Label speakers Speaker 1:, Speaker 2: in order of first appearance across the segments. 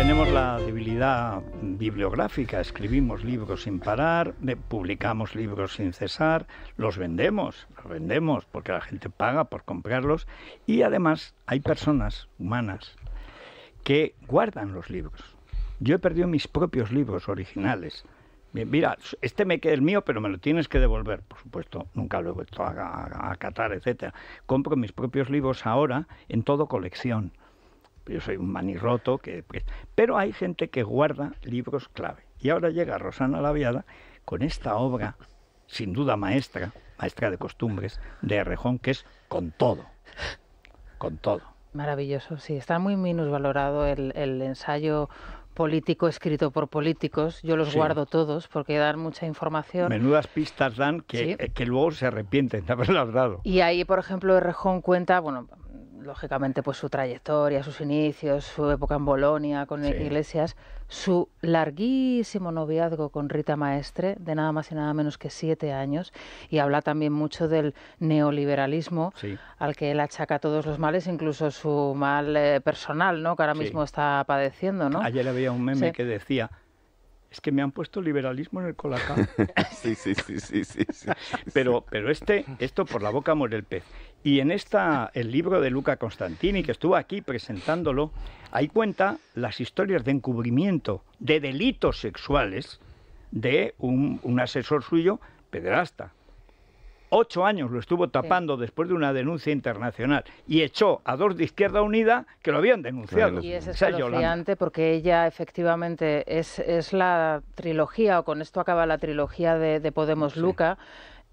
Speaker 1: tenemos la debilidad bibliográfica, escribimos libros sin parar, publicamos libros sin cesar, los vendemos, los vendemos porque la gente paga por comprarlos y además hay personas humanas que guardan los libros. Yo he perdido mis propios libros originales. Mira, este me queda el mío, pero me lo tienes que devolver. Por supuesto, nunca lo he vuelto a, acatar, catar, etc. Compro mis propios libros ahora en todo colección. Yo soy un manirroto, que, pero hay gente que guarda libros clave. Y ahora llega Rosana Laviada con esta obra, sin duda maestra, maestra de costumbres, de Rejón, que es con todo, con todo.
Speaker 2: Maravilloso, sí, está muy minusvalorado el, el ensayo político escrito por políticos. Yo los guardo todos porque dan mucha información.
Speaker 1: Menudas pistas dan eh, que, luego se arrepienten de haberlas dado.
Speaker 2: Y ahí, por ejemplo, Rejón cuenta, bueno, lógicamente pues su trayectoria, sus inicios, su época en Bolonia con Iglesias, su larguísimo noviazgo con Rita Maestre, de nada más y nada menos que siete años, y habla también mucho del neoliberalismo al que él achaca todos los males, incluso su mal eh, personal, ¿no? Que ahora mismo está
Speaker 1: padeciendo, ¿no? Ayer había un meme que decía es que me han puesto liberalismo en el colacao. sí, sí, sí, sí, sí, Pero, pero este, esto por la boca muere el pez. Y en esta, el libro de Luca Constantini, que estuvo aquí presentándolo, ahí cuenta las historias de encubrimiento de delitos sexuales de un, asesor suyo, pederasta. Ocho años lo estuvo tapando después de una denuncia internacional y echó a dos de Izquierda Unida que lo habían denunciado. Y es escalofriante
Speaker 2: porque ella efectivamente es, la trilogía, o con esto acaba la trilogía de, Podemos Luca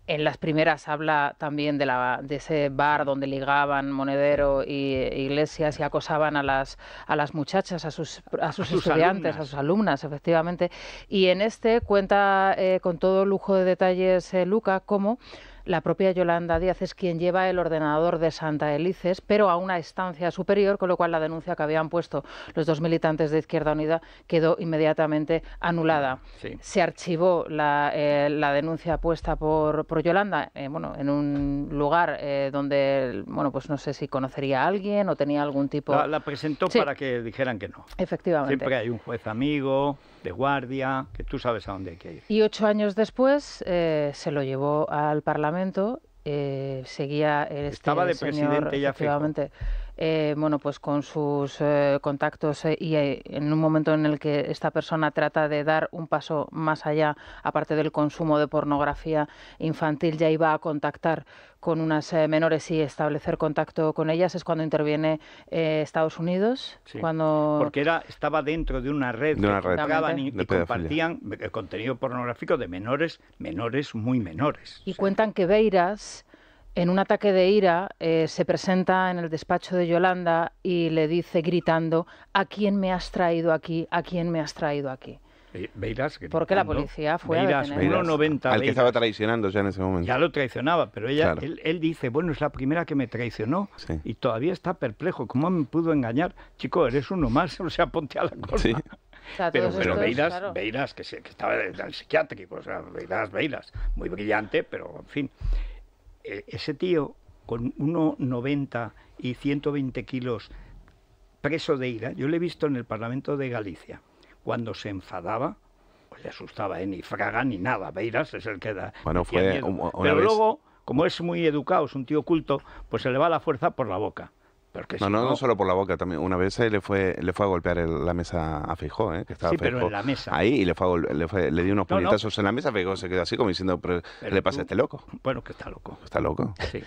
Speaker 2: en las primeras habla también de, la, de ese bar donde ligaban Monedero y e, Iglesias y acosaban a las, a las muchachas, a sus, a sus, estudiantes, a sus alumnas, efectivamente. Y en este cuenta eh, con todo lujo de detalles eh, Luca cómo la propia Yolanda Díaz es quien lleva el ordenador de Santa Elices, pero a una estancia superior, con lo cual la denuncia que habían puesto los dos militantes de Izquierda Unida quedó inmediatamente anulada. Se archivó eh, la, denuncia puesta por, Yolanda eh, bueno, en un lugar eh, donde, bueno, pues no sé si conocería a alguien o tenía algún tipo... La, la
Speaker 1: presentó para que dijeran que no.
Speaker 2: Efectivamente. Siempre hay un
Speaker 1: juez amigo guardia, que tú sabes a dónde hay que ir.
Speaker 2: Y ocho años después eh, se lo llevó al Parlamento, eh, seguía... Estaba de presidente ya efectivamente. Eh, bueno, pues con sus eh, contactos eh, y en un momento en el que esta persona trata de dar un paso más allá, aparte del consumo de pornografía infantil, ya iba a contactar con unas menores y establecer contacto con ellas, es cuando interviene Estados Unidos. cuando... Porque
Speaker 1: era, estaba dentro de una red que y, compartían contenido pornográfico de menores, menores muy menores.
Speaker 2: Y cuentan que Beiras en un ataque de ira, eh, se presenta en el despacho de Yolanda y le dice gritando, ¿a quién me has traído aquí? ¿A quién me has traído aquí?
Speaker 1: Eh, Beiras, Porque la policía fue a Beiras, 90, al que estaba
Speaker 3: traicionando ya en ese momento. Ya
Speaker 1: lo traicionaba, pero ella, él, dice, bueno, es la primera que me traicionó y todavía está perplejo. ¿Cómo me pudo engañar? Chico, eres uno más, o sea, ponte a la cosa. Sí. pero, Veiras, Beiras, que, estaba en el psiquiátrico, o sea, muy brillante, pero en fin. E, ese tío con 1,90 y 120 kilos preso de ira, yo le he visto en el Parlamento de Galicia, cuando se enfadaba, pues le asustaba, ¿eh? ni fraga ni nada, Beiras es el que da. Pero luego, como es muy educado, es un tío culto, pues se le va la fuerza por la boca no, no, no, solo
Speaker 3: por la boca también. Una vez le fue, le fue a golpear la mesa a Feijó, ¿eh? que estaba sí, Ahí y le fue, le, dio unos puñetazos en la mesa, Feijó se quedó así como diciendo, ¿qué le pasa este loco?
Speaker 1: Bueno, que está loco.
Speaker 3: Está loco. ¿Sí?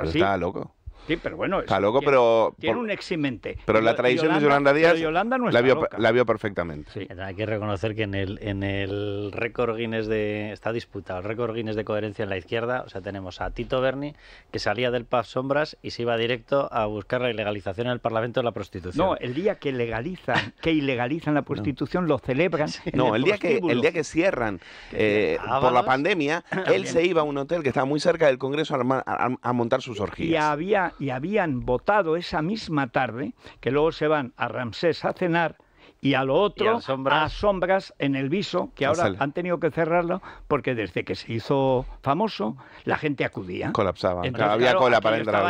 Speaker 3: Está loco.
Speaker 1: Sí, pero bueno. Está loco, pero. Tiene un eximente. Pero la traición de Yolanda Díaz. no la, vio,
Speaker 4: la vio perfectamente. Hay que reconocer que en el, en el récord Guinness de. Está disputado el récord Guinness de coherencia en la izquierda. O sea, tenemos a Tito Berni, que salía del Paz Sombras y se iba directo a buscar la ilegalización en el Parlamento de la prostitución. No,
Speaker 1: el día que legalizan, que ilegalizan la prostitución, lo celebran. no, el, día que, el día
Speaker 4: que cierran eh, ah,
Speaker 3: por la pandemia, él se iba a un hotel que estaba muy cerca del Congreso a, a montar sus orgías. Y
Speaker 1: había y habían votado esa misma tarde, que luego se van a Ramsés a cenar, y a lo otro a sombras. en el viso, que pues ahora han tenido que cerrarlo porque desde que se hizo famoso la gente acudía. Colapsaba. había cola para entrar.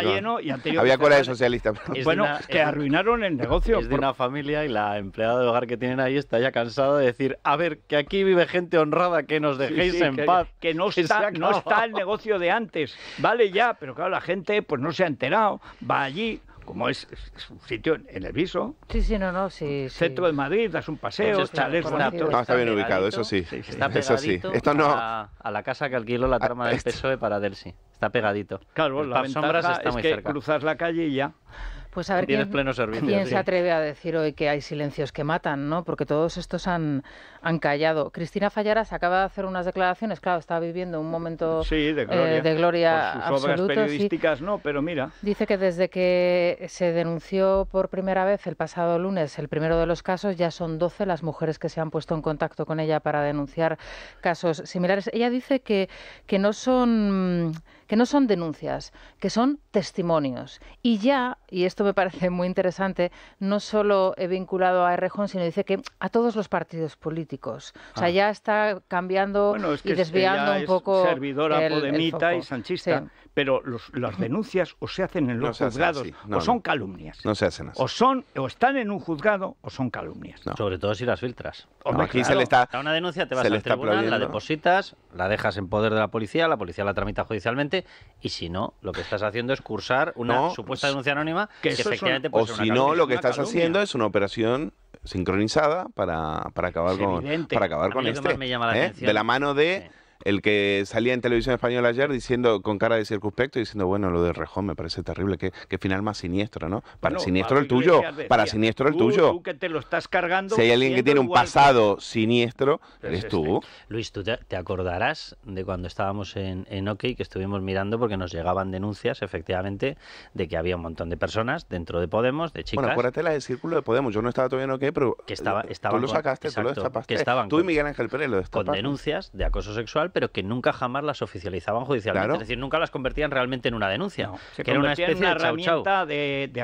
Speaker 3: había cola de socialistas. Bueno, que
Speaker 4: arruinaron el negocio. Es de una familia y la empleada de hogar que tienen ahí está ya cansada de decir, a ver, que aquí vive gente honrada, que nos dejéis en
Speaker 1: paz. Que no está, no está el negocio de antes. Vale ya, pero claro, la gente pues no se ha enterado. Va allí, como es, un sitio en el viso. Sí, sí, no, no, sí. Centro de Madrid, das un paseo, está, está, está, bien ubicado, eso sí. Está pegadito sí. Esto no...
Speaker 4: a, la casa que alquiló la ah, trama del PSOE para Delsi. Está pegadito. Claro, las la sombras está es muy que cruzas la calle y ya. Pues a ver quién, se
Speaker 2: atreve a decir hoy que hay silencios que matan, ¿no? Porque todos estos han, callado. Cristina Fallaras acaba de hacer unas declaraciones, claro, está viviendo un momento eh, de gloria, sus obras periodísticas
Speaker 1: no, pero mira.
Speaker 2: Dice que desde que se denunció por primera vez el pasado lunes el primero de los casos, ya son 12 las mujeres que se han puesto en contacto con ella para denunciar casos similares. Ella dice que, que no son que no son denuncias, que son testimonios. Y ya, y esto me parece muy interesante, no solo he vinculado a Rejón, sino dice que a todos los partidos políticos. O sea, ah. ya está cambiando y desviando un poco. Es servidora podemita y sanchista,
Speaker 1: pero los, las denuncias o se hacen en los juzgados, o son calumnias.
Speaker 4: No se hacen O,
Speaker 1: son, o están en un juzgado o son calumnias.
Speaker 4: Sobre todo si las filtras. o aquí se le está. A una denuncia te vas al tribunal, la depositas, la dejas en poder de la policía, la policía la tramita judicialmente y si no, lo que estás haciendo es cursar una supuesta denuncia anónima que, efectivamente puede O si no, lo que estás haciendo
Speaker 3: es una operación sincronizada para, acabar con, para acabar con este. ¿eh? De la mano de el que salía en televisión española ayer diciendo con cara de circunspecto diciendo bueno lo de Rejón me parece terrible qué, final más siniestro no para siniestro el tuyo para siniestro el tuyo tú
Speaker 1: que te lo estás cargando si hay alguien que tiene un pasado
Speaker 4: siniestro pues eres tú Luis tú te, acordarás de cuando estábamos en, en y que estuvimos mirando porque nos llegaban denuncias efectivamente de que había un montón de personas dentro de Podemos de chicas bueno acuérdate
Speaker 3: la del círculo de Podemos yo no estaba todavía en OK pero
Speaker 4: que estaba, tú lo sacaste tú lo destapaste que estaban tú y Miguel Ángel Pérez lo destapaste con denuncias de acoso sexual pero que nunca jamás las oficializaban judicialmente. Es decir, nunca las convertían realmente en una denuncia. que era una especie de, herramienta
Speaker 1: de, mm.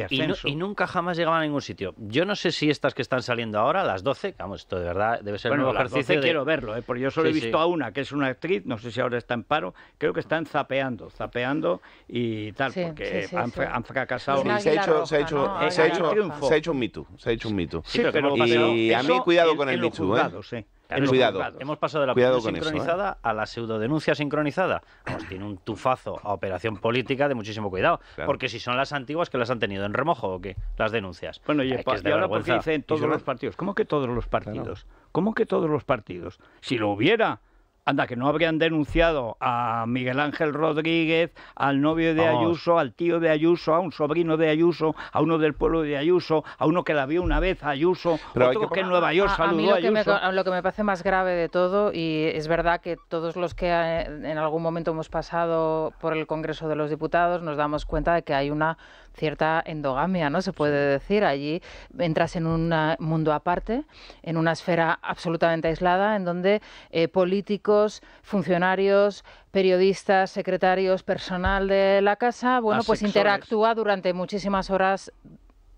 Speaker 1: ascenso.
Speaker 4: Y, nunca jamás llegaban a ningún sitio. Yo no sé si estas que están saliendo ahora, las 12, vamos, esto de verdad debe ser bueno, nuevo las quiero verlo, ¿eh? porque yo solo he visto a una, que
Speaker 1: es una actriz, no sé si ahora está en paro, creo que están zapeando, zapeando y tal, porque han, fracasado. se ha hecho, se ha
Speaker 3: hecho, un mito, se ha hecho un mito. y a mí cuidado con el mito, ¿eh? cuidado. Hemos, pasado de la cuidado ¿eh? sincronizada
Speaker 4: a la pseudodenuncia sincronizada. tiene un tufazo a operación política de muchísimo cuidado. Porque si son las antiguas, que las han tenido en remojo o qué? Las denuncias. Bueno, y, ahora porque dicen todos los
Speaker 1: partidos. ¿Cómo que todos los partidos? ¿Cómo que todos los partidos? Si lo hubiera Anda, que no habrían denunciado a Miguel Ángel Rodríguez, al novio de Ayuso, al tío de Ayuso, a un sobrino de Ayuso, a uno del pueblo de Ayuso, a uno que la vio una vez, a Ayuso, Pero otro que... en Nueva York saludó a lo, que me, lo
Speaker 2: que me parece más grave de todo, y es verdad que todos los que eh, en algún momento hemos pasado por el Congreso de los Diputados nos damos cuenta de que hay una cierta endogamia, ¿no? Se puede decir, allí entras en un ah, mundo aparte, en una esfera absolutamente aislada, en donde eh, políticos, funcionarios, periodistas, secretarios, personal de la casa, bueno, pues interactúa durante muchísimas horas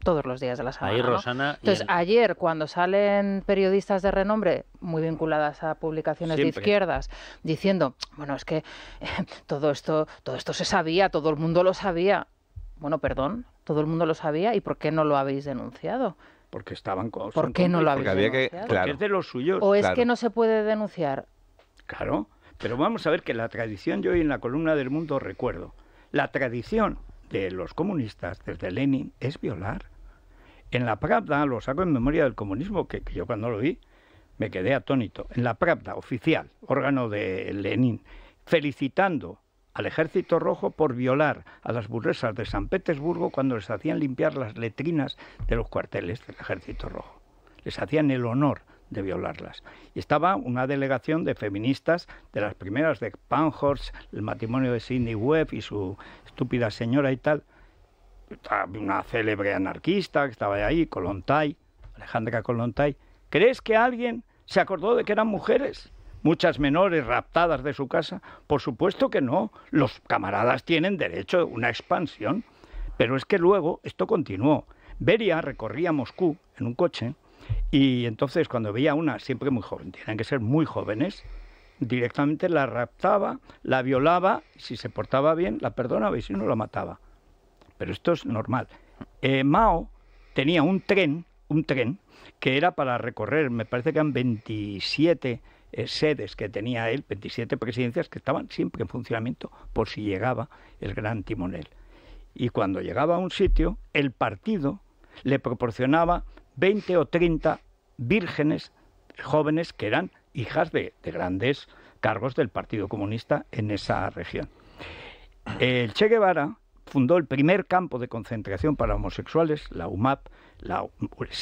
Speaker 2: todos los días de la semana. Rosana, Entonces, ayer, cuando salen periodistas de renombre, muy vinculadas a publicaciones de izquierdas, diciendo, bueno, es que eh, todo esto, todo esto se sabía, todo el mundo lo sabía bueno, perdón, todo el mundo lo sabía y ¿por qué no lo habéis denunciado? Porque estaban con... ¿Por qué no lo habéis denunciado? Porque es
Speaker 1: de los suyos. ¿O es que no
Speaker 2: se puede denunciar?
Speaker 1: Claro, pero vamos a ver que la tradición, yo hoy en la columna del mundo recuerdo, la tradición de los comunistas desde Lenin es violar. En la Pravda, lo saco en memoria del comunismo, que, que yo cuando lo vi me quedé atónito, en la Pravda oficial, órgano de Lenin, felicitando al Ejército Rojo por violar a las burlesas de San Petersburgo cuando les hacían limpiar las letrinas de los cuarteles del Ejército Rojo. Les hacían el honor de violarlas. Y estaba una delegación de feministas de las primeras de Panhorst, el matrimonio de Sidney Webb y su estúpida señora y tal. Una célebre anarquista que estaba ahí, Colontay, Alejandra Colontai. ¿Crees que alguien se acordó de que eran mujeres? muchas menores raptadas de su casa. Por supuesto que no, los camaradas tienen derecho a una expansión. Pero es que luego esto continuó. Beria recorría Moscú en un coche y entonces cuando veía una, siempre muy joven, tienen que ser muy jóvenes, directamente la raptaba, la violaba, si se portaba bien la perdonaba y si no la mataba. Pero esto es normal. Eh, Mao tenía un tren, un tren que era para recorrer, me parece que eran 27 eh, sedes que tenía él, 27 presidencias que estaban siempre en funcionamiento por si llegaba el gran timonel. Y cuando llegaba a un sitio, el partido le proporcionaba 20 o 30 vírgenes jóvenes que eran hijas de, de grandes cargos del Partido Comunista en esa región. El Che Guevara fundó el primer campo de concentración para homosexuales, la UMAP, la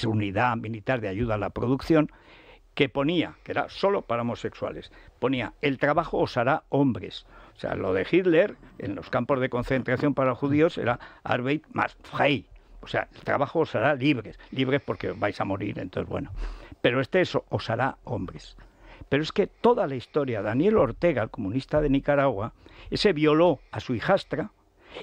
Speaker 1: Unidad Militar de Ayuda a la Producción, que ponía, que era solo para homosexuales, ponía, el trabajo os hará hombres. O sea, lo de Hitler en los campos de concentración para judíos era Arbeit macht frei. O sea, el trabajo os hará libres, libres porque vais a morir, entonces bueno. Pero este eso os hará hombres. Pero es que toda la historia, Daniel Ortega, el comunista de Nicaragua, ese violó a su hijastra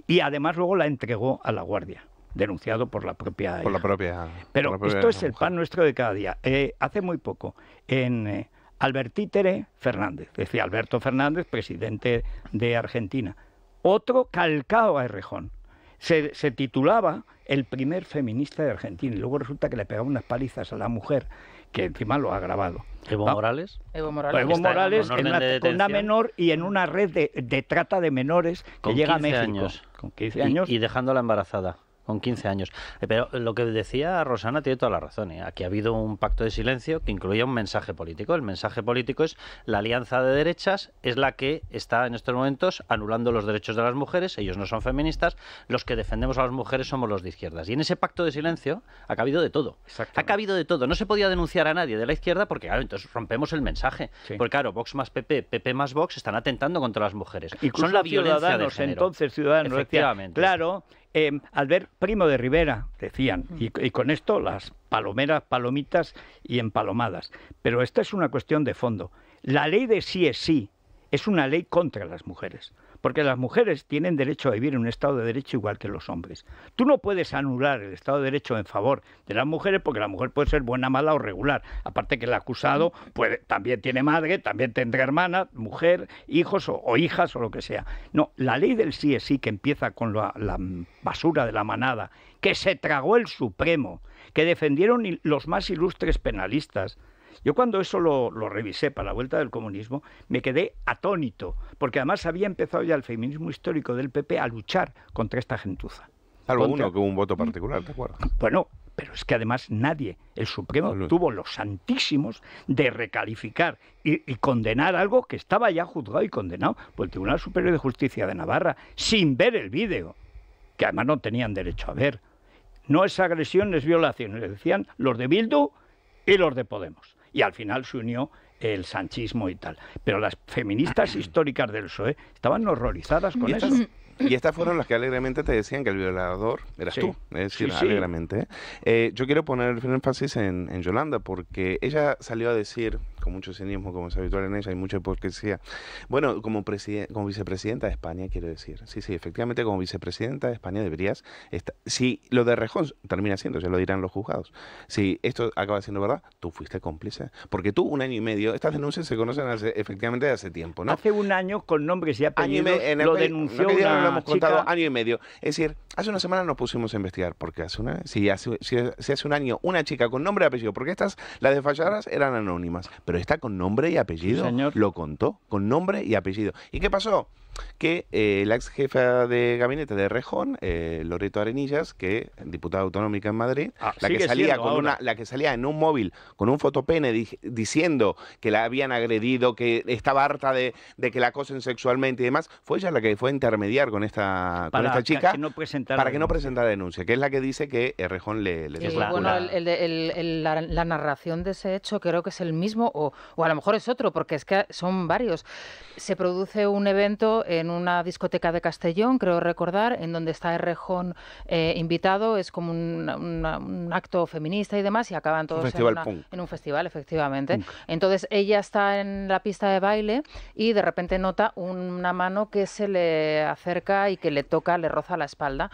Speaker 1: y además luego la entregó a la guardia denunciado por la propia. Por la
Speaker 3: propia. Pero esto es el
Speaker 1: pan nuestro de cada día. Eh, hace muy poco, en eh, Albertítere Fernández, decía Alberto Fernández, presidente de Argentina, otro calcado a Errejón. Se, se titulaba el primer feminista de Argentina y luego resulta que le pegaba unas palizas a la mujer que encima lo ha grabado. Ah, Evo Morales.
Speaker 2: Evo Morales, en, una, menor
Speaker 1: y en una red de, trata de menores que llega a México. Con 15 años. y
Speaker 4: dejándola embarazada con 15 años. Eh, pero lo que decía Rosana tiene toda la razón. ¿eh? Aquí ha habido un pacto de silencio que incluía un mensaje político. El mensaje político es la alianza de derechas es la que está en estos momentos anulando los derechos de las mujeres. Ellos no son feministas. Los que defendemos a las mujeres somos los de izquierdas. Y en ese pacto de silencio ha cabido de todo. Ha cabido de todo. No se podía denunciar a nadie de la izquierda porque, claro, entonces rompemos el mensaje. Porque, claro, Vox más PP, PP más Vox están atentando contra las mujeres. Y son la violencia de género. entonces
Speaker 1: ciudadanos. Efectivamente. claro eh, al ver Primo de Rivera, decían, y, y, con esto las palomeras, palomitas y empalomadas. Pero esta es una cuestión de fondo. La ley de sí es sí es una ley contra las mujeres porque las mujeres tienen derecho a vivir en un Estado de Derecho igual que los hombres. Tú no puedes anular el Estado de Derecho en favor de las mujeres porque la mujer puede ser buena, mala o regular. Aparte que el acusado también tiene madre, también tendrá hermana, mujer, hijos o, hijas o lo que sea. No, la ley del sí es sí que empieza con la basura de la manada, que se tragó el Supremo, que defendieron los más ilustres penalistas, yo cuando eso lo, revisé para la vuelta del comunismo, me quedé atónito, porque además había empezado ya el feminismo histórico del PP a luchar contra esta gentuza. Algo uno que hubo un voto particular, ¿te acuerdas? Bueno, pero es que además nadie, el Supremo tuvo los santísimos de recalificar y, y, condenar algo que estaba ya juzgado y condenado por el Tribunal Superior de Justicia de Navarra, sin ver el vídeo, que además no tenían derecho a ver. No es agresión, es violación, le decían los de Bildu y los de Podemos y al final se unió el sanchismo y tal. Pero las feministas ah. históricas del PSOE estaban horrorizadas con eso. Y estas fueron las que alegremente te decían
Speaker 3: que el violador eras tú. Es decir, alegremente. Eh, yo quiero poner el énfasis en Yolanda, porque ella salió a decir con mucho cinismo, como es habitual en ella, hay mucha hipocresía. Bueno, como, como vicepresidenta de España, quiero decir. Sí, sí, efectivamente, como vicepresidenta de España deberías. si lo de Rejón termina siendo, ya lo dirán los juzgados. Si esto acaba siendo verdad, tú fuiste cómplice. Porque tú, un año y medio, estas denuncias se conocen hace, efectivamente de hace tiempo,
Speaker 1: ¿no? Hace un año, con nombres
Speaker 3: y apellidos, lo denunció. Una hemos contado, año y medio. Es decir, hace una semana nos pusimos a investigar, porque hace una, si hace, si, hace un año una chica con nombre y apellido, porque estas, las de eran anónimas. Pero pero está con nombre y apellido. Lo contó, con nombre y apellido. ¿Y qué pasó? que eh, la ex jefa de gabinete de Rejón, eh, Loreto Arenillas, que diputada autonómica en Madrid, ah, la, que salía con una, la que salía en un móvil con un fotopene diciendo que la habían agredido, que estaba harta de, que la acosen sexualmente y demás, fue ella la que fue a intermediar con esta, con esta chica para que no presentara denuncia, que es la que dice que eh, Rejón le, le
Speaker 2: la, narración de ese hecho creo que es el mismo, o, o a lo mejor es otro, porque es que son varios. Se produce un evento en una discoteca de Castellón, creo recordar, en donde está el rejón eh, invitado, es como un, acto feminista y demás, y acaban todos en, un festival, efectivamente. Entonces ella está en la pista de baile y de repente nota una mano que se le acerca y que le toca, le roza la espalda.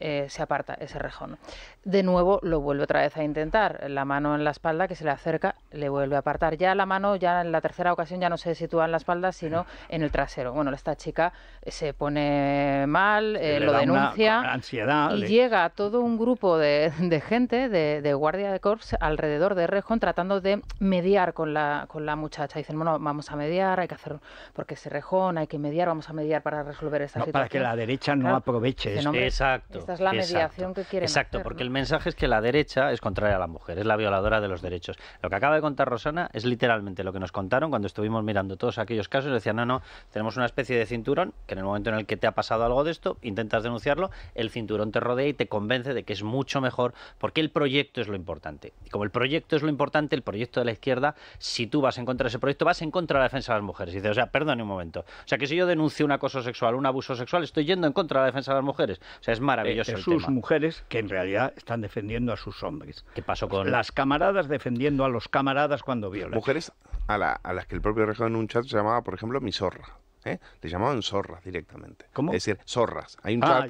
Speaker 2: Eh, se aparta ese rejón. De nuevo lo vuelve otra vez a intentar, la mano en la espalda que se le acerca, le vuelve a apartar. Ya la mano, ya en la tercera ocasión, ya no se sitúa en la espalda, sino en el trasero. Bueno, esta chica eh, se pone mal, eh, lo denuncia. y llega a todo un grupo de, gente, de, guardia de corps, alrededor de Rejón, tratando de mediar con la, con la muchacha. Dicen, bueno, vamos a mediar, hay que hacer, porque se Rejón, hay que mediar, vamos a mediar para resolver esta situación. Para que la
Speaker 4: derecha no aproveche este Exacto es la mediación
Speaker 2: que quieren Exacto, porque
Speaker 4: el mensaje es que la derecha es contraria a la mujer, es la violadora de los derechos. Lo que acaba de contar Rosana es literalmente lo que nos contaron cuando estuvimos mirando todos aquellos casos. Decían, no, no, tenemos una especie de cinturón que en el momento en el que te ha pasado algo de esto, intentas denunciarlo, el cinturón te rodea y te convence de que es mucho mejor porque el proyecto es lo importante. Y como el proyecto es lo importante, el proyecto de la izquierda, si tú vas en contra de ese proyecto, vas en contra de la defensa de las mujeres. Y dices, o sea, perdón un momento. O sea, que si yo denuncio un acoso sexual, un abuso sexual, estoy yendo en contra de la defensa de las mujeres. O sea, es maravilloso ellos de sus
Speaker 1: mujeres, que en realidad están defendiendo a sus hombres. ¿Qué pasó con las camaradas defendiendo a los camaradas cuando violan?
Speaker 3: Mujeres a, las que el propio Rejón en un chat llamaba, por ejemplo, mi zorra le ¿eh? llamaban zorras directamente. ¿Cómo? Es decir, zorras. Hay un, ah,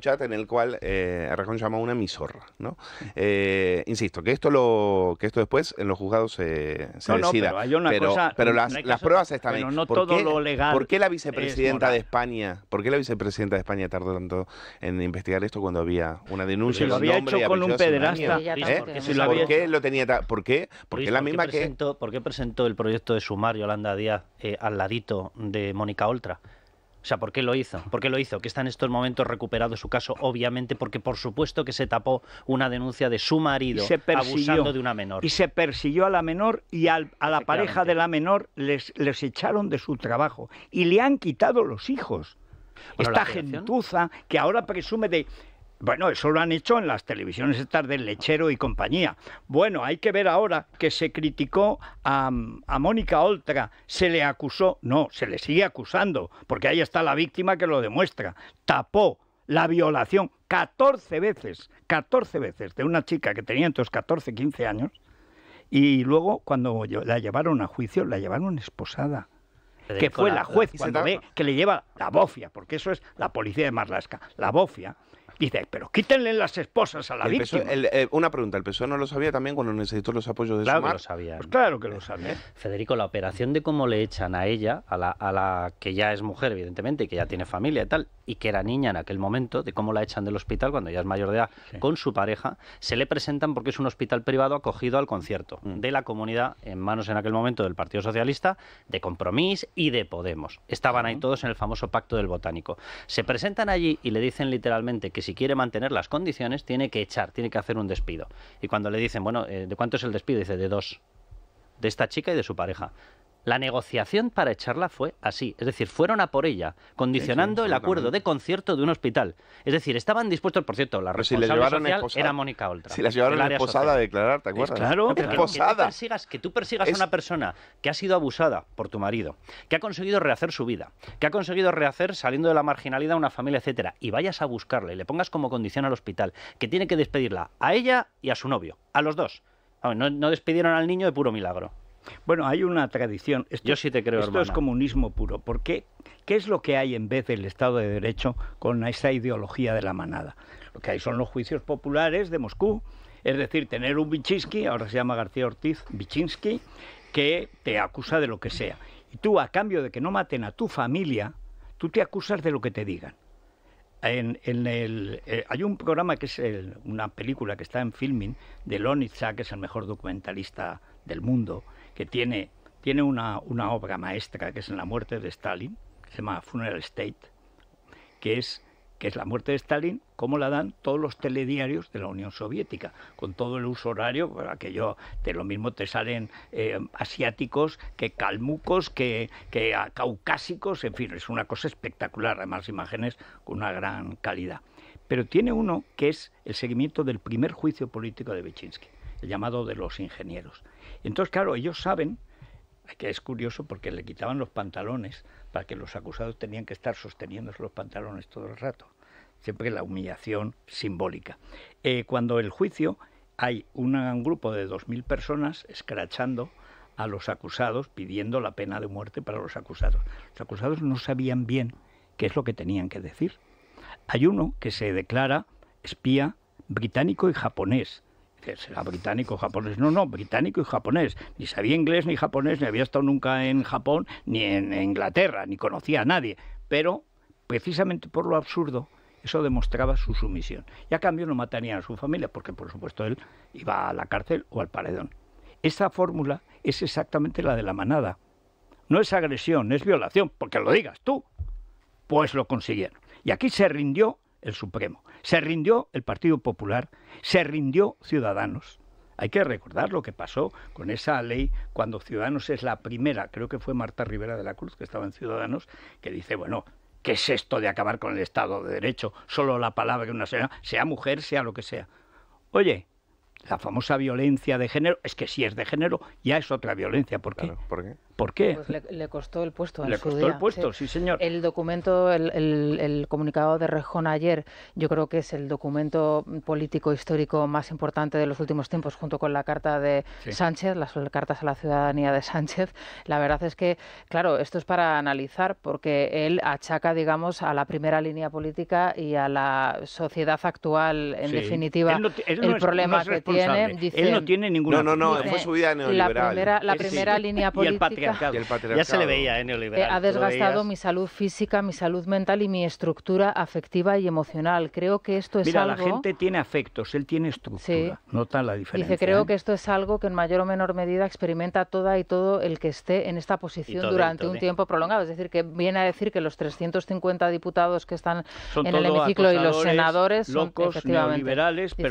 Speaker 3: chat, en el cual eh, llamó una mi zorra. ¿no? Eh, insisto, que esto lo que esto después en los juzgados se, decida. pero, las, pruebas están pero No todo lo legal ¿Por qué la vicepresidenta de España? ¿Por qué la vicepresidenta de España tardó tanto en
Speaker 4: investigar esto cuando había una denuncia? Si lo había hecho con un pederasta. ¿eh? ¿Por qué lo tenía? ¿Por qué? Porque la misma ¿Por qué presentó el proyecto de sumario Yolanda Díaz al ladito de o sea, ¿por qué lo hizo? ¿Por qué lo hizo? Que está en estos momentos recuperado su caso, obviamente, porque por supuesto que se tapó una denuncia de su marido abusando de una menor. Y se persiguió a la menor y a la pareja de la menor les, les echaron de su
Speaker 1: trabajo y le han quitado los hijos. Esta gentuza que ahora presume de bueno, eso lo han hecho en las televisiones estas del Lechero y compañía. Bueno, hay que ver ahora que se criticó a, Mónica Oltra, se le acusó, no, se le sigue acusando, porque ahí está la víctima que lo demuestra. Tapó la violación 14 veces, 14 veces de una chica que tenía entonces 14, 15 años, y luego cuando la llevaron a juicio, la llevaron esposada que fue la juez cuando que le lleva la bofia, porque eso es la policía de Marlasca, la bofia, Dice, pero quítenle las esposas a la víctima.
Speaker 3: Eh, una pregunta, ¿el PSOE no lo sabía también cuando necesitó los
Speaker 4: apoyos de claro Que lo sabía. Pues
Speaker 1: claro que lo sabía.
Speaker 4: Federico, la operación de cómo le echan a ella, a la, que ya es mujer, evidentemente, y que ya tiene familia y tal, y que era niña en aquel momento, de cómo la echan del hospital cuando ya es mayor de edad con su pareja, se le presentan porque es un hospital privado acogido al concierto mm. de la comunidad en manos en aquel momento del Partido Socialista, de Compromís y de Podemos. Estaban ahí todos en el famoso pacto del botánico. Se presentan allí y le dicen literalmente que si quiere mantener las condiciones, tiene que echar, tiene que hacer un despido. Y cuando le dicen, bueno, eh, ¿de cuánto es el despido? Dice, de dos. De esta chica y de su pareja. La negociación para echarla fue así, es decir, fueron a por ella, condicionando el acuerdo de concierto de un hospital. Es decir, estaban dispuestos, por cierto, la responsable social era Mónica Oltra. Si la llevaron posada a declarar, ¿te acuerdas? claro, que, tú persigas, que persigas a una persona que ha sido abusada por tu marido, que ha conseguido rehacer su vida, que ha conseguido rehacer saliendo de la marginalidad una familia, etcétera, y vayas a buscarle, le pongas como condición al hospital, que tiene que despedirla a ella y a su novio, a los dos. Ah, no, no despidieron al niño de puro milagro. Bueno, hay una tradición. Yo sí te creo, Esto es
Speaker 1: comunismo puro. ¿Por qué? es lo que hay en vez del Estado de Derecho con esa ideología de la manada? Lo que hay son los juicios populares de Moscú. Es decir, tener un Vichinsky, ahora se llama García Ortiz Vichinsky, que te acusa de lo que sea. Y tú, a cambio de que no maten a tu familia, tú te acusas de lo que te digan. Eh, hay un programa que es una película que está en filming de Lonitza, que es el mejor documentalista del mundo, que tiene, tiene una, obra maestra que es en la muerte de Stalin, que se llama Funeral State, que es que es la muerte de Stalin, como la dan todos los telediarios de la Unión Soviética, con todo el uso horario, para que yo, de lo mismo te salen eh, asiáticos que calmucos, que, ah, caucásicos, en fin, es una cosa espectacular, además imágenes con una gran calidad. Pero tiene uno que es el seguimiento del primer juicio político de Bechinsky, el llamado de los ingenieros entonces, claro, ellos saben, que es curioso porque le quitaban los pantalones para que los acusados tenían que estar sosteniéndose los pantalones todo el rato. Siempre la humillación simbólica. Eh, cuando el juicio hay un un grupo de 2.000 personas escrachando a los acusados, pidiendo la pena de muerte para los acusados. Los acusados no sabían bien qué es lo que tenían que decir. Hay uno que se declara espía británico y japonés, será británico, o japonés. No, no, británico y japonés. Ni sabía inglés ni japonés, ni había estado nunca en Japón ni en Inglaterra, ni conocía a nadie. Pero, precisamente por lo absurdo, eso demostraba su sumisión. Y a cambio no matarían a su familia, porque por supuesto él iba a la cárcel o al paredón. Esa fórmula es exactamente la de la manada. No es agresión, es violación, porque lo digas tú. Pues lo consiguieron. Y aquí se rindió el Supremo. Se rindió el Partido Popular, se rindió Ciudadanos. Hay que recordar lo que pasó con esa ley cuando Ciudadanos es la primera, creo que fue Marta Rivera de la Cruz que estaba en Ciudadanos, que dice, bueno, ¿qué es esto de acabar con el Estado de Derecho? Solo la palabra de una señora, sea mujer, sea lo que sea. Oye, la famosa violencia de género, es que si es de género, ya es otra violencia. ¿Por ¿por qué? ¿Por qué?
Speaker 2: Pues le, costó el puesto. Le costó el puesto, sí. señor. El documento, el, comunicado de Rejón ayer, yo creo que es el documento político histórico más importante de los últimos tiempos, junto con la carta de Sánchez, las cartas a la ciudadanía de Sánchez. La verdad es que, claro, esto es para analizar, porque él achaca, digamos, a la primera línea política y a la sociedad actual, en definitiva, el problema que tiene. él no tiene ninguna. No, no, no, fue su vida neoliberal. La primera, la primera línea política. Ya se le veía, eh, neoliberal. ha desgastado mi salud física, mi salud mental y mi estructura afectiva y emocional. Creo que esto es Mira, la gente
Speaker 1: tiene afectos, él tiene estructura. Nota la diferencia. Dice, creo ¿eh? que
Speaker 2: esto es algo que en mayor o menor medida experimenta toda y todo el que esté en esta posición durante un ¿eh? tiempo prolongado. Es decir, que viene a decir que los 350 diputados que están en el hemiciclo y los senadores son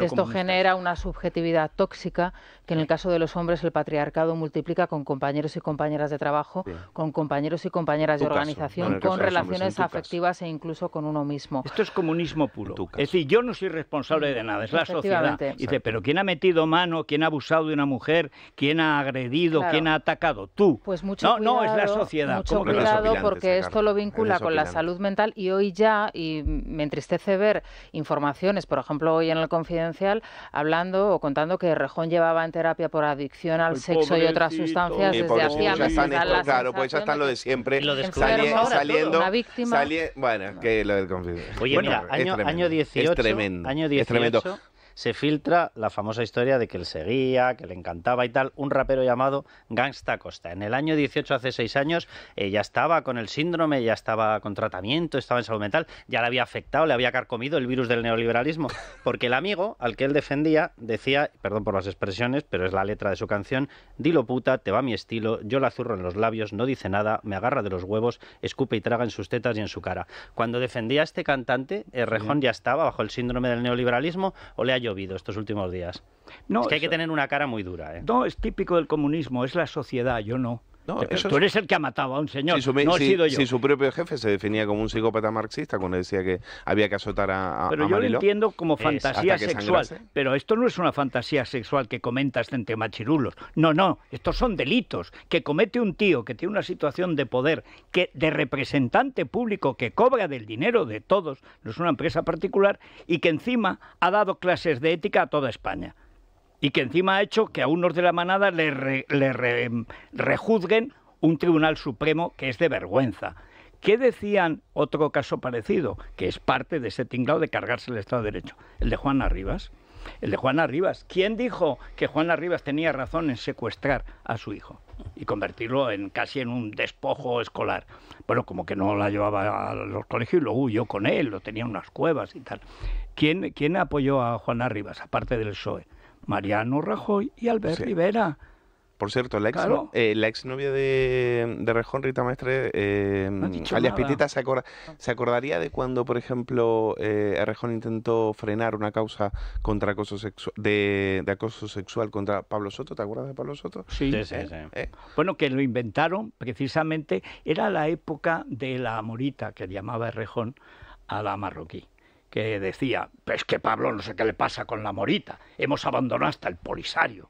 Speaker 2: esto genera una subjetividad tóxica que en el caso de los hombres el patriarcado multiplica con compañeros y compañeras de trabajo, con compañeros y compañeras de organización, con relaciones
Speaker 1: afectivas e incluso con uno mismo. Esto es comunismo puro. Es decir, yo no soy responsable de nada, es la sociedad. Dice, pero ¿quién ha metido mano? ¿Quién ha abusado de una mujer? ¿Quién ha agredido? ¿Quién ha atacado? Tú. Pues mucho no, no, es la sociedad. Mucho cuidado porque esto lo vincula con la salud
Speaker 2: mental y hoy ya, y me entristece ver informaciones, por ejemplo, hoy en el Confidencial, hablando o contando que Rejón llevaba en terapia por adicción al sexo y otras sustancias desde hacía meses están esto, claro, pues ya
Speaker 3: están lo de siempre. Lo sali saliendo, una víctima. bueno, que lo del conflicto. Oye, mira, año, año 18, es tremendo. año 18. Es tremendo
Speaker 4: se filtra la famosa historia de que él seguía, que le encantaba y tal, un rapero llamado Gangsta Costa. En el año 18, hace seis años, eh, ya estaba con el síndrome, ya estaba con tratamiento, estaba en salud mental, ya le había afectado, le había carcomido el virus del neoliberalismo, porque el amigo al que él defendía decía, perdón por las expresiones, pero es la letra de su canción, dilo puta, te va mi estilo, yo la zurro en los labios, no dice nada, me agarra de los huevos, escupe y traga en sus tetas y en su cara. Cuando defendía a este cantante, eh, Rejón ya estaba bajo el síndrome del neoliberalismo, o le llovido estos últimos días. No, es que hay que tener una cara muy dura. ¿eh? No,
Speaker 1: es típico del comunismo, es la sociedad, yo no tú eres
Speaker 4: el que ha matado a un señor, su, no he sido
Speaker 1: yo. Si
Speaker 3: su propio jefe se definía como un psicópata marxista cuando decía que había que azotar a, Pero yo lo entiendo como fantasía sexual.
Speaker 1: Pero esto no es una fantasía sexual que comentas entre machirulos. No, no, estos son delitos que comete un tío que tiene una situación de poder, que de representante público que cobra del dinero de todos, no es una empresa particular, y que encima ha dado clases de ética a toda España y que encima ha hecho que a unos de la manada le, rejuzguen un tribunal supremo que es de vergüenza. ¿Qué decían otro caso parecido, que es parte de ese tinglado de cargarse el Estado de Derecho? El de Juan Arribas. El de Juan ¿Quién dijo que Juan Arribas tenía razón en secuestrar a su hijo y convertirlo en casi en un despojo escolar? Bueno, como que no la llevaba a los colegios y lo huyó con él, lo tenía en unas cuevas y tal. ¿Quién, quién apoyó a Juan Arribas, aparte del PSOE? Mariano Rajoy y Albert Rivera.
Speaker 3: Por cierto, eh, la ex, novia de, de Rejón, Rita Maestre, eh, alias Pitita, se, acordaría de cuando, por ejemplo, eh, Rejón intentó frenar una causa contra acoso sexual, de, acoso sexual contra Pablo Soto. ¿Te acuerdas
Speaker 1: de Pablo Soto? Sí, sí, sí. Eh, sí. Eh. Bueno, que lo inventaron precisamente, era la época de la morita que llamaba Rejón a la marroquí que decía, pues que Pablo no sé qué le pasa con la morita, hemos abandonado hasta el polisario.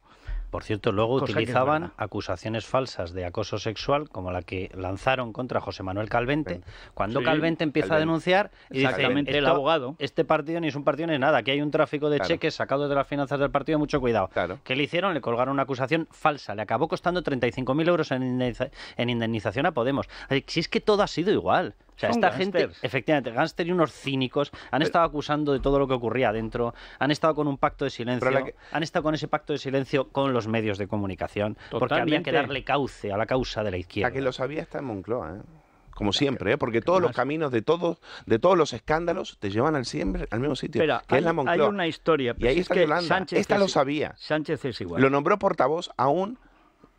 Speaker 4: Por cierto, luego utilizaban acusaciones falsas de acoso sexual, como la que lanzaron contra José Manuel Calvente. Cuando Calvente empieza a denunciar, el abogado, este partido ni es un partido ni nada, aquí hay un tráfico de cheques sacados de las finanzas del partido, mucho cuidado. Claro. ¿Qué le hicieron? Le colgaron una acusación falsa, le acabó costando 35.000 euros en indemnización a Podemos. Si es que todo ha sido igual. O sea, esta gente, efectivamente, han y unos cínicos, han estado acusando de todo lo que ocurría adentro, han estado con un pacto de silencio, han estado con ese pacto de silencio con los medios de comunicación, porque había que darle cauce a la causa de la izquierda. La que lo sabía está en Moncloa, ¿eh?
Speaker 3: como siempre, ¿eh? porque todos los caminos de todos, de todos los escándalos te llevan al siempre al mismo sitio, que es la Moncloa. Hay una
Speaker 1: historia, y ahí está es que Sánchez Esta lo sabía. Sánchez es igual. Lo
Speaker 3: nombró portavoz aún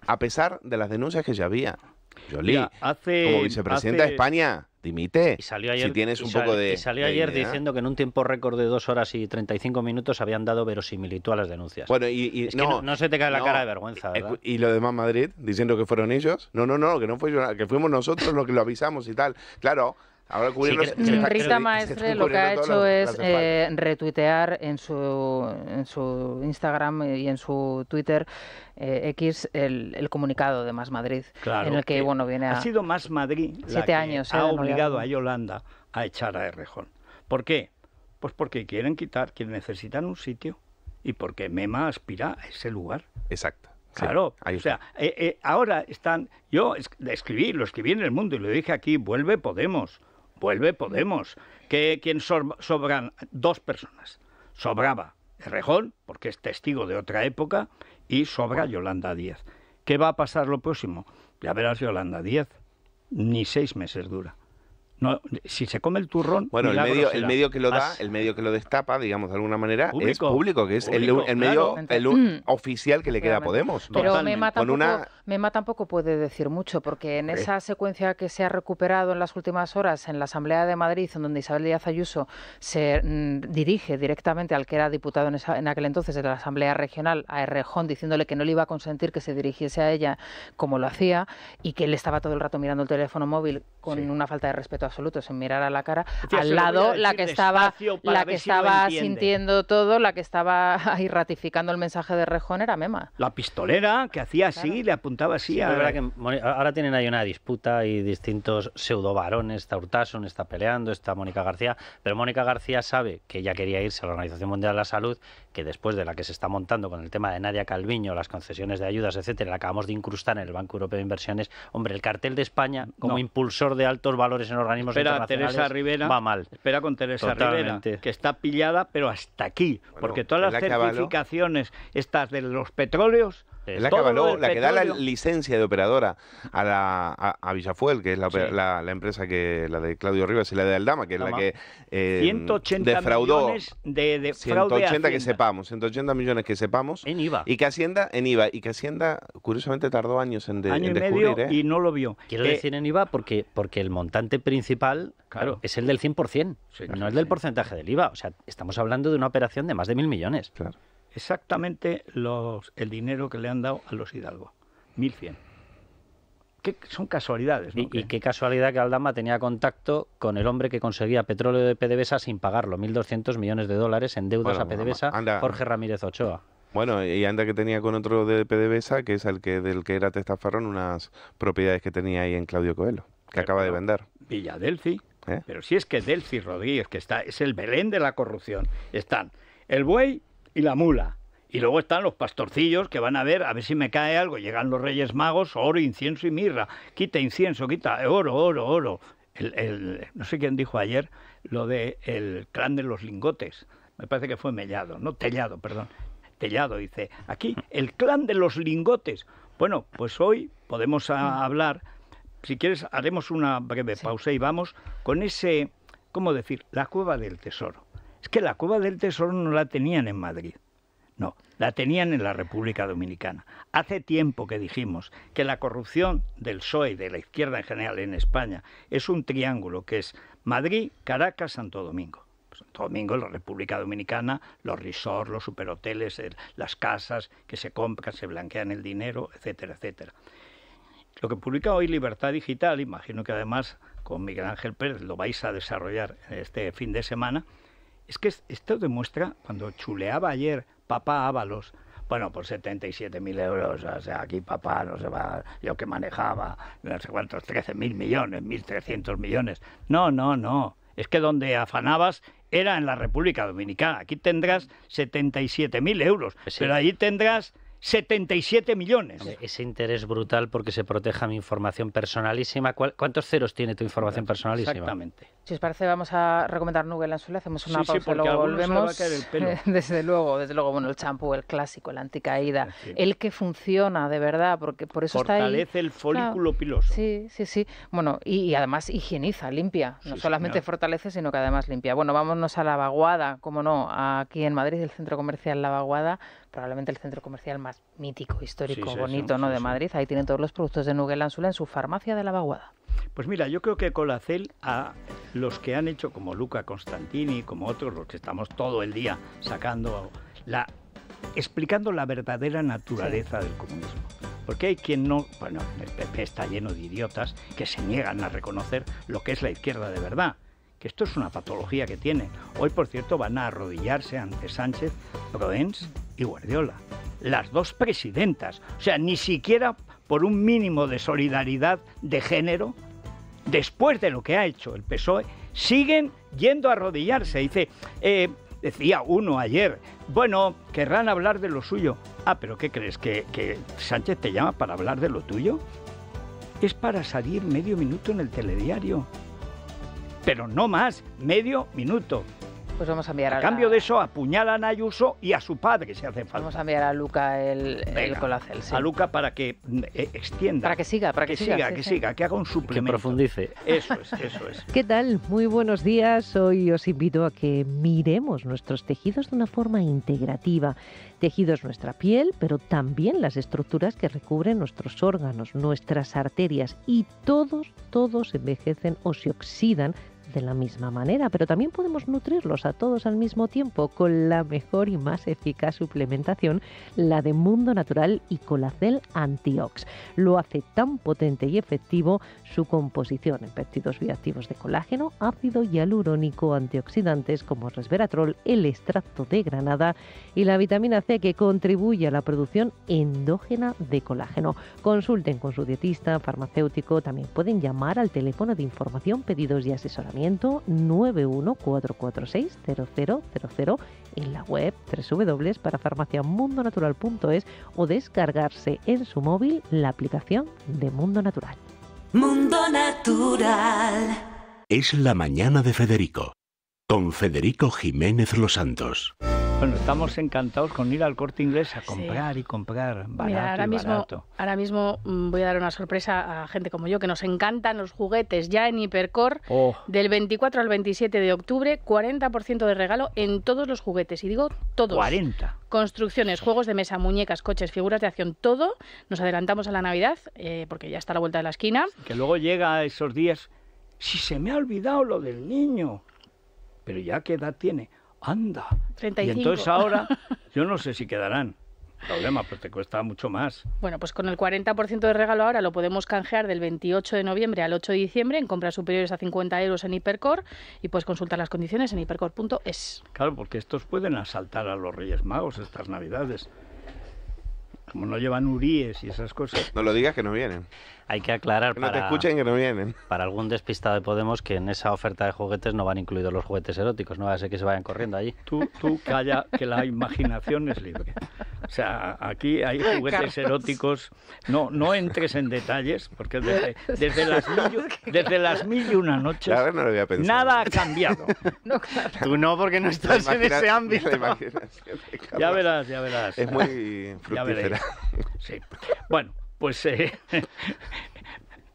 Speaker 3: a pesar de las denuncias que ya había. Jolie, hace, como vicepresidenta de España, dimite.
Speaker 4: Y salió ayer, si tienes un poco de. Y salió ayer diciendo que en un tiempo récord de dos horas y 35 minutos habían dado verosimilitud a las denuncias. Bueno, y. no, no, se te cae la cara de vergüenza, eh, ¿verdad?
Speaker 3: Y lo demás Madrid diciendo que fueron ellos. No, no, no, que no fue que fuimos nosotros los que lo avisamos y tal. Claro, Ahora Rita
Speaker 2: Maestre lo que ha hecho es eh, retuitear en su, en su Instagram y en su Twitter eh, X el, comunicado de Más Madrid, en el que bueno viene ha sido
Speaker 1: Más Madrid siete años ha eh, obligado a Yolanda a echar a Errejón. ¿Por qué? Pues porque quieren quitar, quieren necesitan un sitio y porque Mema aspira a ese lugar. Exacto. Claro, o sea, ahora están, yo escribí, lo escribí en el mundo y lo dije aquí, vuelve Podemos, vuelve Podemos. Que quien sobran dos personas. Sobraba Rejón, porque es testigo de otra época, y sobra Yolanda Díaz. ¿Qué va a pasar lo próximo? Ya verás Yolanda Díaz. Ni seis meses dura si se come el turrón. Bueno, el medio, el medio que lo da,
Speaker 3: el medio que lo destapa, digamos de alguna manera, es público, que es el, medio mm. oficial que le queda a Podemos. Pero Mema tampoco, una...
Speaker 2: tampoco puede decir mucho, porque en esa secuencia que se ha recuperado en las últimas horas en la Asamblea de Madrid, en donde Isabel Díaz Ayuso se mm, dirige directamente al que era diputado en, aquel entonces de la Asamblea Regional, a Errejón, diciéndole que no le iba a consentir que se dirigiese a ella como lo hacía y que él estaba todo el rato mirando el teléfono móvil con una falta de respeto absoluto, sin mirar a la cara, al lado la que estaba, la que estaba sintiendo todo, la que estaba ahí ratificando el mensaje de Rejón era Mema.
Speaker 1: La pistolera que hacía así, le apuntaba así
Speaker 4: ahora tienen ahí una disputa y distintos pseudo varones, está Urtasun, está peleando, está Mónica García, pero Mónica García sabe que ella quería irse a la Organización Mundial de la Salud, que después de la que se está montando con el tema de Nadia Calviño, las concesiones de ayudas, etcétera, la acabamos de incrustar en el Banco Europeo de Inversiones, hombre, el cartel de España como impulsor de altos valores en organización espera Teresa Rivera, va
Speaker 1: mal. Espera con Teresa Rivera, que está pillada, pero hasta aquí. porque todas las certificaciones, estas de los petróleos, es la que da la
Speaker 3: licencia de operadora a, la, a, Villafuel, que es la, la, empresa que la de Claudio Rivas y la de Aldama, que es la que eh, defraudó.
Speaker 1: de, 180 que
Speaker 3: sepamos, 180 millones que sepamos. En IVA. Y que Hacienda, en IVA, y que Hacienda,
Speaker 4: curiosamente, tardó años en, de, Año y Medio ¿eh? Y no lo vio. Quiero eh, decir en IVA porque, porque el montante principal, claro, es el del 100%, no es del porcentaje del IVA. O sea, estamos hablando de una operación de más de mil millones. Claro
Speaker 1: exactamente los, el dinero que le han dado a los Hidalgo. 1.100.
Speaker 4: son casualidades. ¿no? Y, qué casualidad que Aldama tenía contacto con el hombre que conseguía petróleo de PDVSA sin pagarlo, 1.200 millones de dólares en deudas a PDVSA, Jorge Ramírez Ochoa.
Speaker 3: Bueno, y anda que tenía con otro de PDVSA, que es el que del que era Testafarrón, unas propiedades que tenía ahí en Claudio Coelho, que acaba de vender.
Speaker 1: Villa ¿Eh? Pero si es que Delfi Rodríguez, que está, es el Belén de la corrupción, están el buey y la mula. Y luego están los pastorcillos que van a ver, a ver si me cae algo. Llegan los reyes magos, oro, incienso y mirra. Quita incienso, quita oro, oro, oro. no sé quién dijo ayer lo de el clan de los lingotes. Me parece que fue Mellado, no Tellado, perdón. Tellado dice, aquí el clan de los lingotes. Bueno, pues hoy podemos mm. hablar, si quieres haremos una breve pausa y vamos con ese, ¿cómo decir? La cueva del tesoro. Es que la cueva del tesoro no la tenían en Madrid. No, la tenían en la República Dominicana. Hace tiempo que dijimos que la corrupción del PSOE y de la izquierda en general en España es un triángulo que es Madrid, Caracas, Santo Domingo. Pues Santo Domingo, la República Dominicana, los resorts, los superhoteles, las casas que se compran, se blanquean el dinero, etcétera, etcétera. Lo que publica hoy Libertad Digital, imagino que además con Miguel Ángel Pérez lo vais a desarrollar este fin de semana, es que esto demuestra, cuando chuleaba ayer papá Ábalos, bueno, por 77.000 euros, o sea, aquí papá no se va, yo que manejaba, no sé cuántos, 13.000 millones, 1.300 millones. No, no, no. Es que donde afanabas era en la República Dominicana.
Speaker 4: Aquí tendrás 77.000 euros, pues pero allí tendrás 77 millones. Ese interés brutal porque se proteja mi información personalísima. ¿Cuántos ceros tiene tu información personalísima? Exactamente.
Speaker 2: Si os parece, vamos a recomendar Nugel Suela hacemos una pausa, y luego volvemos. desde luego, desde luego, bueno, el champú, el clásico, el anticaída, el que funciona de verdad, porque por eso está ahí. el folículo piloso. Sí, sí, sí. Bueno, y, además higieniza, limpia. No solamente fortalece, sino que además limpia. Bueno, vámonos a La Vaguada, como no, aquí en Madrid, el centro comercial La Vaguada, probablemente el centro comercial más mítico, histórico, bonito, ¿no? de Madrid. Ahí tienen todos los productos de Nugel Ánsula en su farmacia de La Vaguada.
Speaker 1: Pues mira, yo creo que Colacel ha los que han hecho, como Luca Constantini, como otros, los que estamos todo el día sacando explicando la verdadera naturaleza del comunismo. Porque hay quien no, bueno, el PP está lleno de idiotas que se niegan a reconocer lo que es la izquierda de verdad, que esto es una patología que tiene. Hoy, por cierto, van a arrodillarse ante Sánchez, Proens y Guardiola, las dos presidentas. O sea, ni siquiera por un mínimo de solidaridad de género después de lo que ha hecho el PSOE, siguen yendo a arrodillarse. Dice, eh, decía uno ayer, bueno, querrán hablar de lo suyo. Ah, pero ¿qué crees? ¿Que, ¿Que, Sánchez te llama para hablar de lo tuyo? Es para salir medio minuto en el telediario. Pero no más, medio minuto. Pues vamos a enviar a, cambio de eso, apuñalan a Ayuso y a su padre, si hace falta. Vamos a enviar a Luca el, colacel. A Luca para que mm, e, extienda. Para que siga, para que, siga. que siga, que haga un suplemento. Que profundice. Eso
Speaker 5: es, eso es. ¿Qué tal? Muy buenos días. Hoy os invito a que miremos nuestros tejidos de una forma integrativa. Tejidos nuestra piel, pero también las estructuras que recubren nuestros órganos, nuestras arterias y todos, todos envejecen o se oxidan de la misma manera, pero también podemos nutrirlos a todos al mismo tiempo con la mejor y más eficaz suplementación, la de Mundo Natural y Colacel Antiox. Lo hace tan potente y efectivo su composición en péptidos bioactivos de colágeno, ácido hialurónico, antioxidantes como resveratrol, el extracto de granada y la vitamina C que contribuye a la producción endógena de colágeno. Consulten con su dietista, farmacéutico, también pueden llamar al teléfono de información, pedidos y asesoramiento 91446000 914460000 en la web www.parafarmaciamundonatural.es o descargarse en su móvil la aplicación de Mundo Natural. Mundo Natural.
Speaker 3: Es la mañana de Federico, con Federico Jiménez Los Santos.
Speaker 1: Bueno, estamos encantados con ir al corte inglés a comprar y comprar barato ahora mismo,
Speaker 6: Ahora mm, mismo voy a dar una sorpresa a gente como yo, que nos encantan los juguetes. Ya en Hipercor, oh. del 24 al 27 de octubre, 40% de regalo en todos los juguetes. Y digo todos. 40. Construcciones, juegos de mesa, muñecas, coches, figuras de acción, todo. Nos adelantamos a la Navidad, eh, porque ya está la vuelta de la esquina.
Speaker 1: Que luego llega esos días, si se me ha olvidado lo del niño. Pero ya qué edad tiene anda. Y entonces ahora yo no sé si quedarán. Problema, pues te cuesta mucho más. Bueno,
Speaker 6: pues con el 40% de regalo ahora lo podemos canjear del 28 de noviembre al 8 de diciembre en compras superiores a 50 euros en hipercore. y puedes consultar las condiciones en hipercor.es.
Speaker 1: Claro, porque estos pueden asaltar a los Reyes Magos estas Navidades. Como no llevan URIES y esas cosas.
Speaker 4: No lo digas que no vienen. Hay que aclarar para, escuchen no para algún despistado de Podemos que en esa oferta de juguetes no van incluidos los juguetes eróticos, no va a ser que se vayan corriendo allí. Tú, tú calla, que la imaginación es libre. O sea, aquí hay juguetes eróticos.
Speaker 1: No, no entres en detalles, porque desde, desde las, mil, desde las mil y una noches nada ha cambiado. Tú no, porque no estás en ese ámbito. Ya verás, ya verás. Es muy fructífera. Sí. Bueno, pues eh,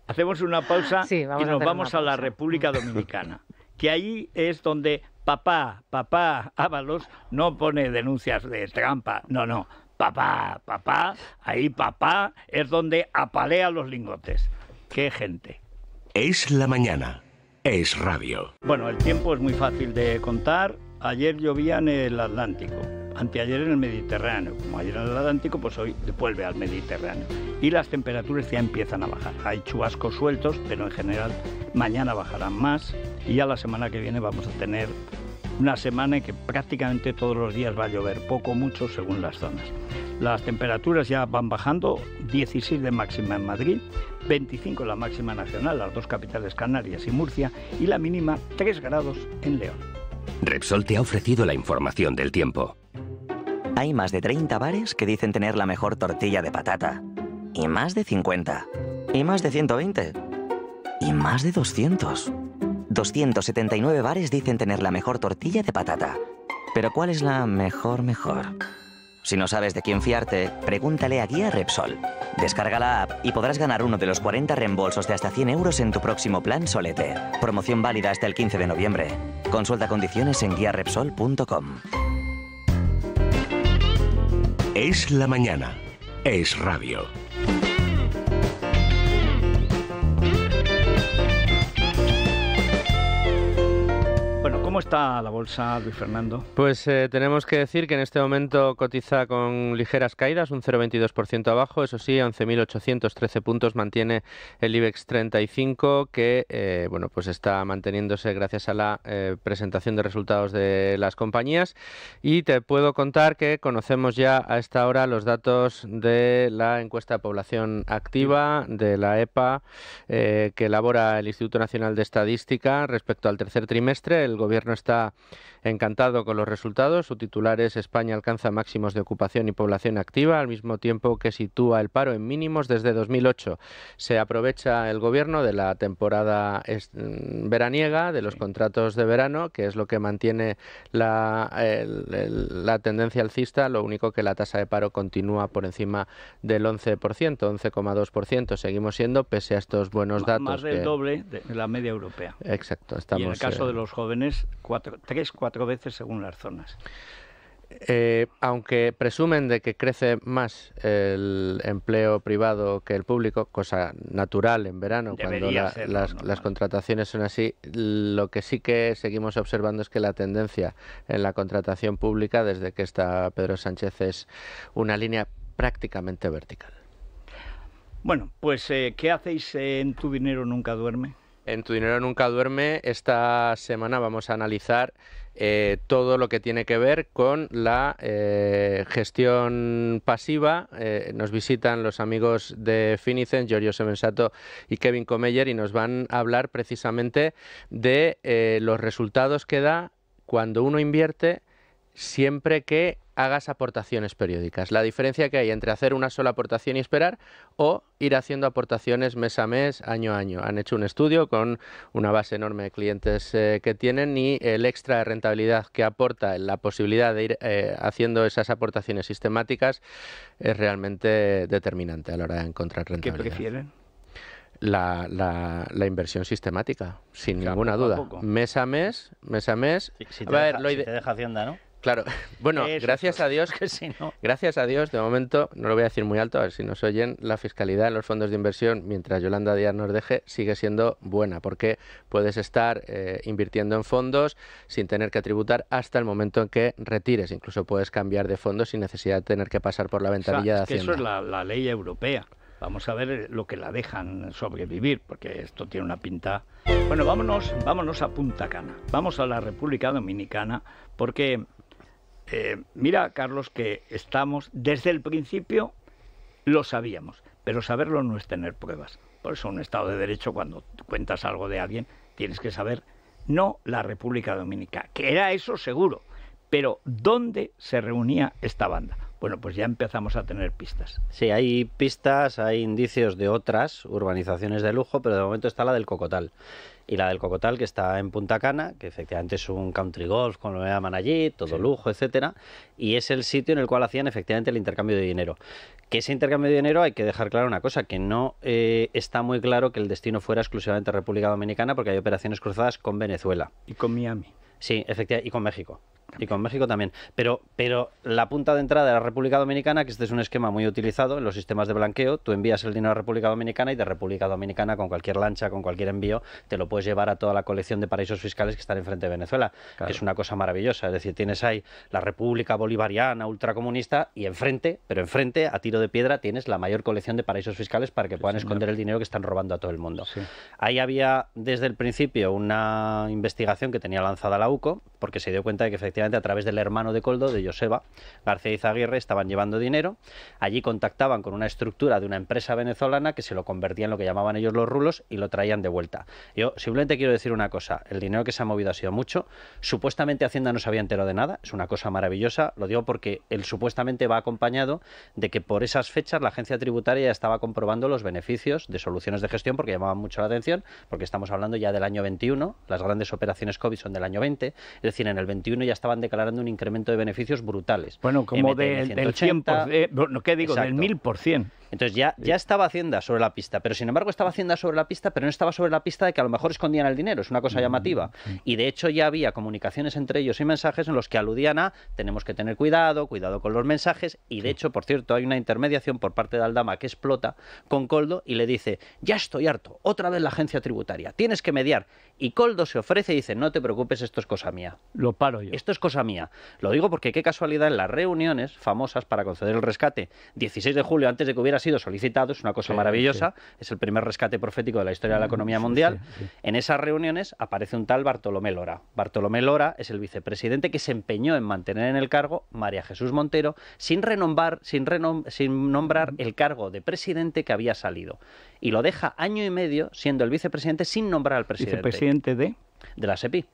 Speaker 1: hacemos una pausa y nos vamos a la República mm. Dominicana, que ahí es donde papá, papá Ábalos no pone denuncias de trampa, no, no, papá, papá, ahí papá es donde apalea los lingotes. ¡Qué gente! Es la mañana, es radio. Bueno, el tiempo es muy fácil de contar. Ayer llovía en el Atlántico anteayer en el Mediterráneo, como ayer en el Atlántico, pues hoy vuelve al Mediterráneo. Y las temperaturas ya empiezan a bajar. Hay chubascos sueltos, pero en general mañana bajarán más y ya la semana que viene vamos a tener una semana en que prácticamente todos los días va a llover, poco o mucho según las zonas. Las temperaturas ya van bajando, 16 de máxima en Madrid, 25 la máxima nacional, las dos capitales Canarias y Murcia, y la mínima 3 grados en León.
Speaker 4: Repsol te ha ofrecido la información del tiempo. Hay más de 30 bares que dicen tener la mejor tortilla de patata.
Speaker 5: Y más de 50. Y más de 120. Y más de 200. 279 bares dicen tener la mejor tortilla de patata. Pero ¿cuál es la mejor mejor? Si no sabes de quién fiarte, pregúntale a Guía Repsol. Descarga la app y podrás ganar uno de los 40 reembolsos de hasta 100 euros en tu próximo plan Solete.
Speaker 4: Promoción válida hasta el 15 de noviembre. Consulta condiciones en guiarepsol.com. Es la mañana. Es radio.
Speaker 1: está la bolsa, Luis Fernando?
Speaker 7: Pues eh, tenemos que decir que en este momento cotiza con ligeras caídas, un 0,22% abajo, eso sí, 11.813 puntos mantiene el IBEX 35, que eh, bueno, pues está manteniéndose gracias a la eh, presentación de resultados de las compañías. Y te puedo contar que conocemos ya a esta hora los datos de la encuesta de población activa de la EPA que elabora el Instituto Nacional de Estadística respecto al tercer trimestre. El gobierno hasta... está encantado con los resultados. Su titular es España alcanza máximos de ocupación y población activa, al mismo tiempo que sitúa el paro en mínimos desde 2008. Se aprovecha el gobierno de la temporada mm, veraniega, de los contratos de verano, que es lo que mantiene la, la tendencia alcista, lo único que la tasa de paro continúa por encima del 11%, 11,2%. Seguimos siendo, pese a estos buenos datos. Más del
Speaker 1: doble de la media europea. Exacto. Estamos, y en el caso de eh, los jóvenes, 4, veces según las zonas.
Speaker 7: Eh, aunque presumen de que crece más el empleo privado que el público, cosa natural en verano cuando las, contrataciones son así, lo que sí que seguimos observando es que la tendencia en la contratación pública desde que está Pedro Sánchez es una línea prácticamente vertical. Bueno, pues eh, ¿qué hacéis en Tu Dinero Nunca Duerme? En Tu Dinero Nunca Duerme, esta semana vamos a analizar eh, todo lo que tiene que ver con la eh, gestión pasiva. Eh, nos visitan los amigos de Finicen, Giorgio Semensato y Kevin Comeyer, y nos van a hablar precisamente de los resultados que da cuando uno invierte siempre que hagas aportaciones periódicas. La diferencia que hay entre hacer una sola aportación y esperar o ir haciendo aportaciones mes a mes, año a año. Han hecho un estudio con una base enorme de clientes eh, que tienen y el extra de rentabilidad que aporta la posibilidad de ir eh, haciendo esas aportaciones sistemáticas es realmente determinante a la hora de encontrar rentabilidad. ¿Qué prefieren? La, la, la, inversión sistemática, sin ninguna duda. Mes a mes, mes a mes. si te deja Hacienda, ¿no? Claro, bueno, gracias
Speaker 4: a Dios, que sí. no...
Speaker 7: gracias a Dios, de momento, no lo voy a decir muy alto, a ver si nos oyen, la fiscalidad en los fondos de inversión, mientras Yolanda Díaz nos deje, sigue siendo buena, porque puedes estar eh, invirtiendo en fondos sin tener que tributar hasta el momento en que retires, incluso puedes cambiar de fondos sin necesidad de tener que pasar por la ventanilla es de Eso es
Speaker 1: la, ley europea. Vamos a ver eh, lo que la dejan sobrevivir, porque esto tiene una pinta. Bueno, vámonos, vámonos a Punta Cana. Vamos a la República Dominicana, porque eh, mira, Carlos, que estamos desde el principio lo sabíamos, pero saberlo no es tener pruebas. Por eso un Estado de Derecho, cuando cuentas algo de alguien, tienes que saber, no la República Dominicana, que era eso seguro, pero ¿dónde se reunía esta banda? Bueno, pues ya empezamos a tener pistas.
Speaker 4: Sí, hay pistas, hay indicios de otras urbanizaciones de lujo, pero de momento está la del Cocotal y la del Cocotal, que está en Punta Cana, que efectivamente es un country golf, como lo llaman allí, todo lujo, etcétera, y es el sitio en el cual hacían efectivamente el intercambio de dinero. Que ese intercambio de dinero hay que dejar claro una cosa, que no eh, está muy claro que el destino fuera exclusivamente República Dominicana, porque hay operaciones cruzadas con Venezuela. Y con Miami. Sí, efectivamente, y con México. Y con México también. Pero, pero la punta de entrada de la República Dominicana, que este es un esquema muy utilizado en los sistemas de blanqueo, tú envías el dinero a la República Dominicana y de República Dominicana, con cualquier lancha, con cualquier envío, te lo puedes llevar a toda la colección de paraísos fiscales que están enfrente de Venezuela, que es una cosa maravillosa. Es decir, tienes ahí la República Bolivariana, ultracomunista, y enfrente, pero enfrente, a tiro de piedra, tienes la mayor colección de paraísos fiscales para que puedan esconder el dinero que están robando a todo el mundo. Ahí había desde el principio una investigación que tenía lanzada la UCO, porque se dio cuenta de que efectivamente a través del hermano de Coldo, de Joseba García Izaguirre, estaban llevando dinero. Allí contactaban con una estructura de una empresa venezolana que se lo convertía en lo que llamaban ellos los rulos y lo traían de vuelta. Yo simplemente quiero decir una cosa, el dinero que se ha movido ha sido mucho, supuestamente Hacienda no se había enterado de nada, es una cosa maravillosa, lo digo porque él supuestamente va acompañado de que por esas fechas la agencia tributaria ya estaba comprobando los beneficios de soluciones de gestión porque llamaban mucho la atención, porque estamos hablando ya del año 21, las grandes operaciones COVID son del año 20, es decir, en el 21 ya está estaban declarando un incremento de beneficios brutales. Bueno, como de, del 100%, eh, ¿qué digo? Del 1000%. Entonces ya, ya estaba Hacienda sobre la pista, pero sin embargo estaba Hacienda sobre la pista, pero no estaba sobre la pista de que a lo mejor escondían el dinero, es una cosa llamativa. Y de hecho ya había comunicaciones entre ellos y mensajes en los que aludían a tenemos que tener cuidado, cuidado con los mensajes, y de hecho, por cierto, hay una intermediación por parte de Aldama que explota con Coldo y le dice, ya estoy harto, otra vez la agencia tributaria, tienes que mediar. Y Coldo se ofrece y dice, no te preocupes, esto es cosa mía. Lo paro yo. Esto es cosa mía. Lo digo porque qué casualidad en las reuniones famosas para conceder el rescate, 16 de julio, antes de que hubiera sido solicitado, es una cosa maravillosa, es el primer rescate profético de la historia de la mm, economía mundial. en esas reuniones aparece un tal Bartolomé Lora. Bartolomé Lora es el vicepresidente que se empeñó en mantener en el cargo María Jesús Montero sin renombrar, sin, nombrar el cargo de presidente que había salido. Y lo deja año y medio siendo el vicepresidente sin nombrar al presidente. ¿Vicepresidente de? De la SEPI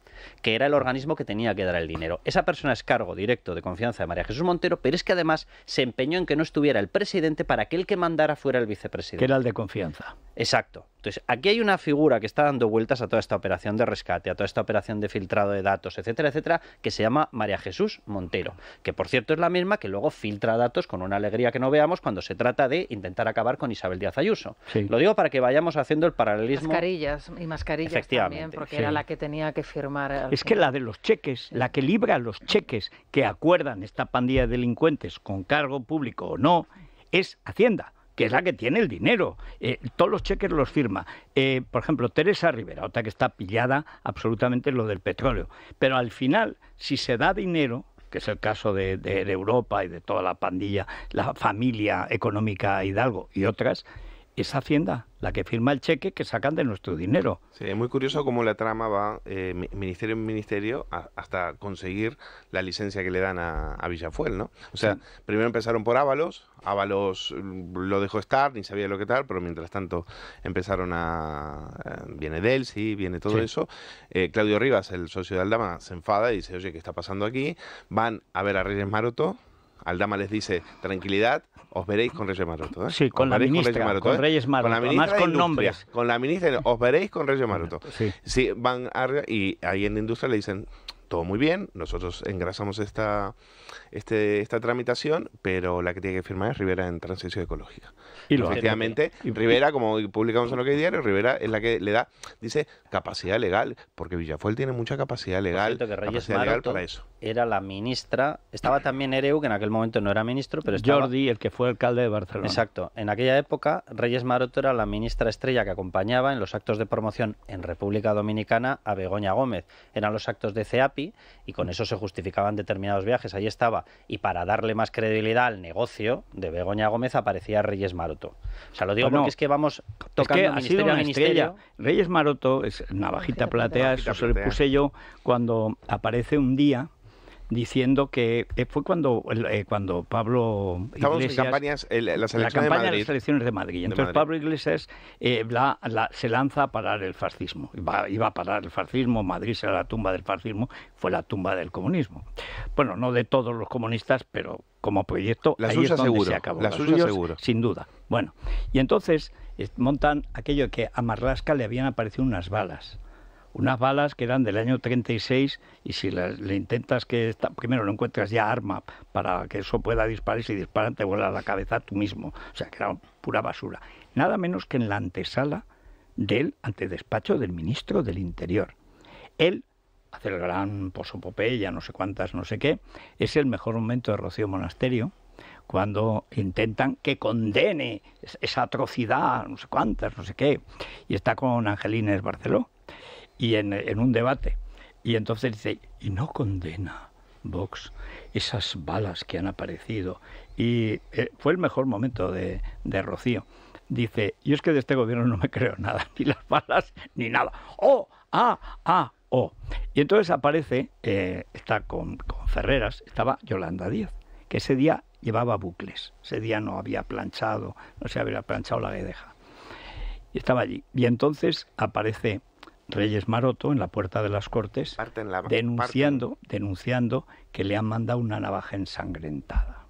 Speaker 4: que era el organismo que tenía que dar el dinero. Esa persona es cargo directo de confianza de María Jesús Montero, pero es que además se empeñó en que no estuviera el presidente para que el que mandara fuera el vicepresidente. Que era el de confianza. Exacto. Entonces, aquí hay una figura que está dando vueltas a toda esta operación de rescate, a toda esta operación de filtrado de datos, etcétera, etcétera, que se llama María Jesús Montero, que por cierto es la misma que luego filtra datos con una alegría que no veamos cuando se trata de intentar acabar con Isabel Díaz Ayuso. Lo digo para que vayamos haciendo el paralelismo.
Speaker 2: Mascarillas y mascarillas también, porque era la que tenía que firmar. Es que
Speaker 4: la de los cheques, la que libra los cheques que acuerdan
Speaker 1: esta pandilla de delincuentes con cargo público o no, es Hacienda que es la que tiene el dinero. Eh, todos los cheques los firma. Eh, por ejemplo, Teresa Rivera, otra que está pillada absolutamente en lo del petróleo. Pero al final, si se da dinero, que es el caso de, de Europa y de toda la pandilla, la familia económica Hidalgo y otras, es Hacienda la que firma el cheque que sacan de nuestro dinero.
Speaker 3: Sí, es muy curioso cómo la trama va eh, ministerio en ministerio hasta conseguir la licencia que le dan a, Villafuel, ¿no? O sea, primero empezaron por Ábalos, Ábalos lo dejó estar, ni sabía lo que tal, pero mientras tanto empezaron a... Eh, viene viene sí, viene todo eso. Eh, Claudio Rivas, el socio de Aldama, se enfada y dice, oye, ¿qué está pasando aquí? Van a ver a Reyes Maroto, Aldama les dice, tranquilidad, os veréis con Reyes Maroto. ¿eh? Sí, con la ministra, con ¿eh? Reyes Maroto. Con con nombres. Con la ministra, os veréis con Reyes Maroto. Sí. van a, y ahí en la industria le dicen, todo muy bien, nosotros engrasamos esta, este, esta tramitación, pero la que tiene que firmar es Rivera en transición ecológica. Y Efectivamente, Rivera, como publicamos en lo que hay diario, Rivera es la que le da, dice, capacidad legal,
Speaker 4: porque Villafuel tiene mucha capacidad legal, capacidad legal para eso era la ministra. Estaba también Ereu, que en aquel momento no era ministro, pero estaba... Jordi, el que fue alcalde de Barcelona. Exacto. En aquella época, Reyes Maroto era la ministra estrella que acompañaba en los actos de promoción en República Dominicana a Begoña Gómez. Eran los actos de CEAPI y con eso se justificaban determinados viajes. Ahí estaba. Y para darle más credibilidad al negocio de Begoña Gómez aparecía Reyes Maroto. O sea, lo digo porque es que vamos tocando a Estrella. Reyes Maroto es navajita
Speaker 1: platea, eso puse yo cuando aparece un día diciendo que eh, fue cuando, eh, cuando Pablo Iglesias... campañas, la, de, las elecciones de Madrid. Entonces Pablo Iglesias eh, se lanza a parar el fascismo. Iba, a parar el fascismo, Madrid será la tumba del fascismo, fue la tumba del comunismo. Bueno, no de todos los comunistas, pero como proyecto la ahí se acabó. La suya seguro. Sin duda. Bueno, y entonces montan aquello que a Marlasca le habían aparecido unas balas unas balas que eran del año 36 y si le, intentas que primero no encuentras ya arma para que eso pueda disparar y si disparan te vuela la cabeza tú mismo, o sea que era pura basura. Nada menos que en la antesala del antedespacho del ministro del Interior. Él hace el gran posopopeya, no sé cuántas, no sé qué, es el mejor momento de Rocío Monasterio cuando intentan que condene esa atrocidad, no sé cuántas, no sé qué, y está con Angelines Barceló y en, un debate. Y entonces dice, y no condena Vox esas balas que han aparecido. Y eh, fue el mejor momento de, de Rocío. Dice, yo es que de este gobierno no me creo nada, ni las balas, ni nada. ¡Oh! ¡Ah! ¡Ah! ¡Oh! Y entonces aparece, eh, está con, con Ferreras, estaba Yolanda Díaz, que ese día llevaba bucles. Ese día no había planchado, no se había planchado la guedeja. Y estaba allí. Y entonces aparece Reyes Maroto en la puerta de las Cortes denunciando, denunciando que le han mandado una navaja ensangrentada.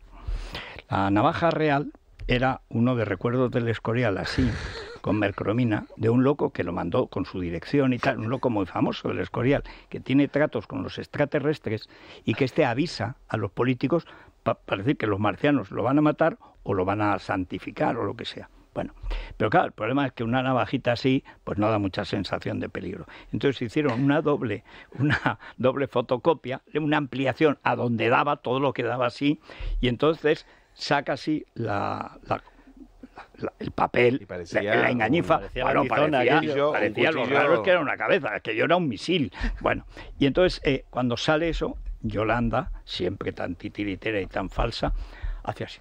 Speaker 1: La navaja real era uno de recuerdos del Escorial, así, con mercromina, de un loco que lo mandó con su dirección y tal, un loco muy famoso del Escorial, que tiene tratos con los extraterrestres y que este avisa a los políticos para decir que los marcianos lo van a matar o lo van a santificar o lo que sea. Bueno, pero claro, el problema es que una navajita así, pues no da mucha sensación de peligro. Entonces hicieron una doble, una doble fotocopia, una ampliación a donde daba, todo lo que daba así, y entonces saca así la, el papel, la, engañifa. Parecía bueno, parecía, lo raro que era una cabeza, que yo era un misil. Bueno, y entonces eh, cuando sale eso, Yolanda, siempre tan titiritera y tan falsa, hace así,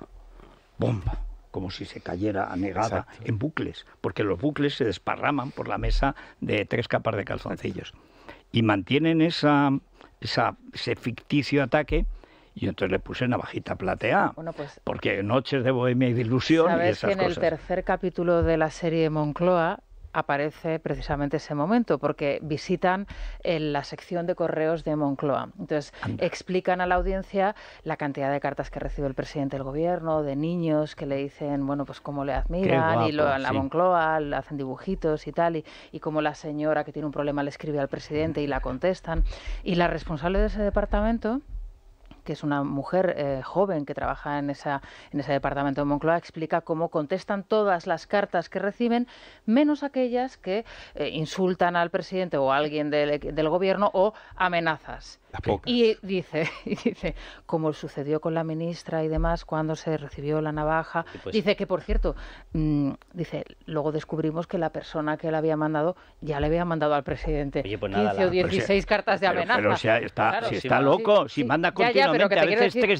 Speaker 1: bomba como si se cayera anegada en bucles, porque los bucles se desparraman por la mesa de tres capas de calzoncillos. Y mantienen esa, esa, ese ficticio ataque. Y entonces le puse navajita plateada. Bueno, pues, porque noches de bohemia y de ilusión. y esas que en el
Speaker 2: tercer capítulo de la serie Moncloa aparece precisamente ese momento, porque visitan eh, la sección de correos de Moncloa. Entonces, explican a la audiencia la cantidad de cartas que recibe el presidente del gobierno, de niños que le dicen, bueno, pues cómo le admiran, y lo, la Moncloa le hacen dibujitos y tal, y, y como la señora que tiene un problema le escribe al presidente y la contestan. Y la responsable de ese departamento que es una mujer eh, joven que trabaja en, esa, en ese departamento de Moncloa, explica cómo contestan todas las cartas que reciben, menos aquellas que eh, insultan al presidente o a alguien del, gobierno o amenazas. Y dice, y dice, como sucedió con la ministra y demás cuando se recibió la navaja, pues dice que por cierto, mm, dice, luego descubrimos que la persona que la había mandado ya le había mandado al presidente pues o 16 cartas de amenaza. Pero, si está, loco,
Speaker 1: si manda continuamente pero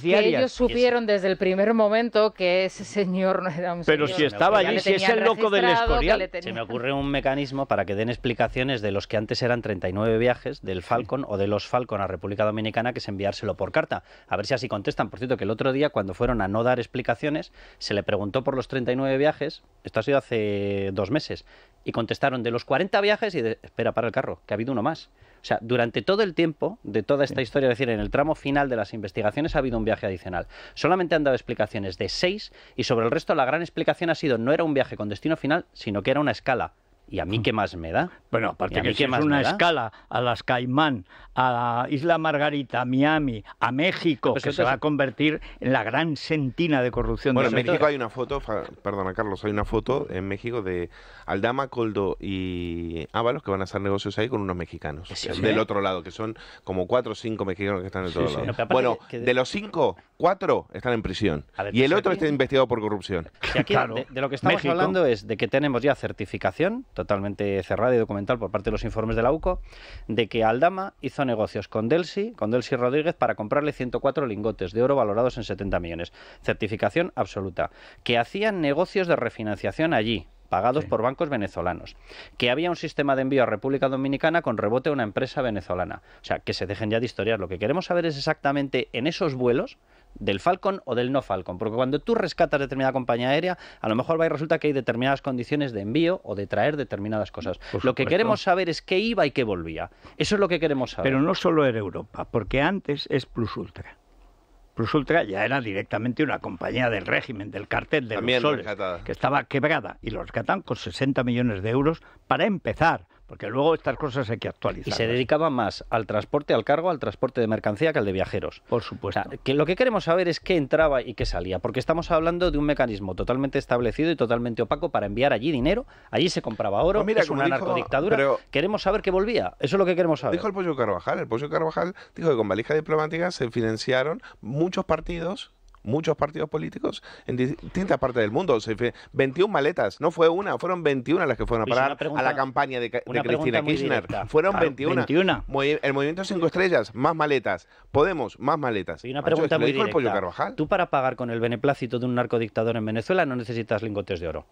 Speaker 2: que ellos supieron desde el primer momento que ese señor no era un Pero si estaba allí, si es el loco del Escorial.
Speaker 4: Se me ocurre un mecanismo para que den explicaciones de los que antes eran 39 viajes del Falcon o de los Falcon a República Dominicana, que es enviárselo por carta. A ver si así contestan. Por cierto, que el otro día, cuando fueron a no dar explicaciones, se le preguntó por los 39 viajes. Esto ha sido hace dos meses. Y contestaron de los 40 viajes y de... Espera, para el carro, que ha habido uno más. O sea, durante todo el tiempo de toda esta historia, es decir, en el tramo final de las investigaciones ha habido un viaje adicional. Solamente han dado explicaciones de seis y sobre el resto la gran explicación ha sido no era un viaje con destino final, sino que era una escala. ¿Y a mí qué más me da? Bueno, aparte que si es una escala
Speaker 1: a las Caimán, a Isla Margarita, a Miami, a México, pues que se va a convertir en la gran sentina de corrupción. Bueno, en México hay
Speaker 3: una foto, perdona Carlos, hay una foto en México de Aldama, Coldo y Ábalos que van a hacer negocios ahí con unos mexicanos del otro lado, que son como cuatro o cinco mexicanos que están del otro lado. bueno, de... los cinco,
Speaker 4: cuatro están en prisión y el pues otro está investigado por corrupción. claro. de, lo que estamos hablando es de que tenemos ya certificación totalmente cerrada y documental por parte de los informes de la UCO, de que Aldama hizo negocios con Delsi, con Delsi Rodríguez, para comprarle 104 lingotes de oro valorados en 70 millones. Certificación absoluta. Que hacían negocios de refinanciación allí, pagados por bancos venezolanos, que había un sistema de envío a República Dominicana con rebote a una empresa venezolana. O sea, que se dejen ya de historiar, Lo que queremos saber es exactamente en esos vuelos del Falcon o del no Falcon. Porque cuando tú rescatas determinada compañía aérea, a lo mejor va y resulta que hay determinadas condiciones de envío o de traer determinadas cosas. Lo que queremos saber es qué iba y qué volvía. Eso es lo que queremos saber.
Speaker 1: Pero no solo era Europa, porque antes es Plus Ultra. Plus Ultra ya era directamente una compañía del régimen, del cartel de los que estaba quebrada.
Speaker 4: Y lo rescatan con 60 millones de euros para empezar porque luego estas cosas hay que actualizar. Y se dedicaba más al transporte al cargo, al transporte de mercancía que al de viajeros. Por supuesto. lo que queremos saber es qué entraba y qué salía, porque estamos hablando de un mecanismo totalmente establecido y totalmente opaco para enviar allí dinero. Allí se compraba oro, pues es una dictadura. queremos saber qué volvía. Eso es lo que
Speaker 3: queremos saber. Dijo el Pollo Carvajal. El Pollo Carvajal dijo que con valija diplomática se financiaron muchos partidos muchos partidos políticos en distintas partes del mundo. 21 maletas, no fue una, fueron 21 las que fueron a parar a la campaña de, Cristina Kirchner. Fueron 21.
Speaker 4: el Movimiento 5 Estrellas, más maletas. Podemos, más maletas. Y una pregunta muy directa. Tú para pagar con el beneplácito de un narcodictador en Venezuela no necesitas lingotes de oro.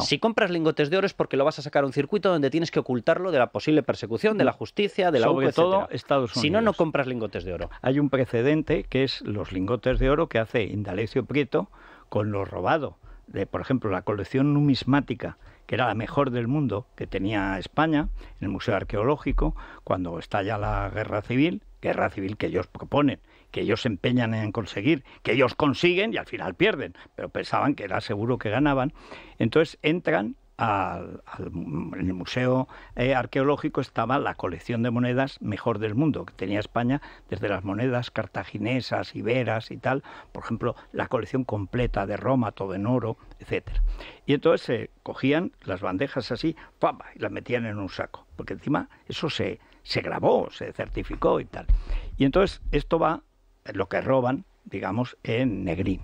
Speaker 4: Si compras lingotes de oro es porque lo vas a sacar a un circuito donde tienes que ocultarlo de la posible persecución, de la justicia, de la Sobre todo Estados Unidos. Si no, no compras lingotes de oro.
Speaker 1: Hay un precedente que es los lingotes de oro que hace Indalecio Prieto con lo robado. De, por ejemplo, la colección numismática que era la mejor del mundo que tenía España, en el Museo Arqueológico, cuando estalla la guerra civil, guerra civil que ellos proponen, que ellos se empeñan en conseguir, que ellos consiguen y al final pierden, pero pensaban que era seguro que ganaban. Entonces entran al, en el Museo eh, Arqueológico estaba la colección de monedas mejor del mundo que tenía España, desde las monedas cartaginesas, iberas y tal, por ejemplo, la colección completa de Roma, todo en oro, etcétera. Y entonces se cogían las bandejas así, ¡pam! y las metían en un saco, porque encima eso se, se grabó, se certificó y tal. Y entonces esto va lo que roban, digamos, en Negrín.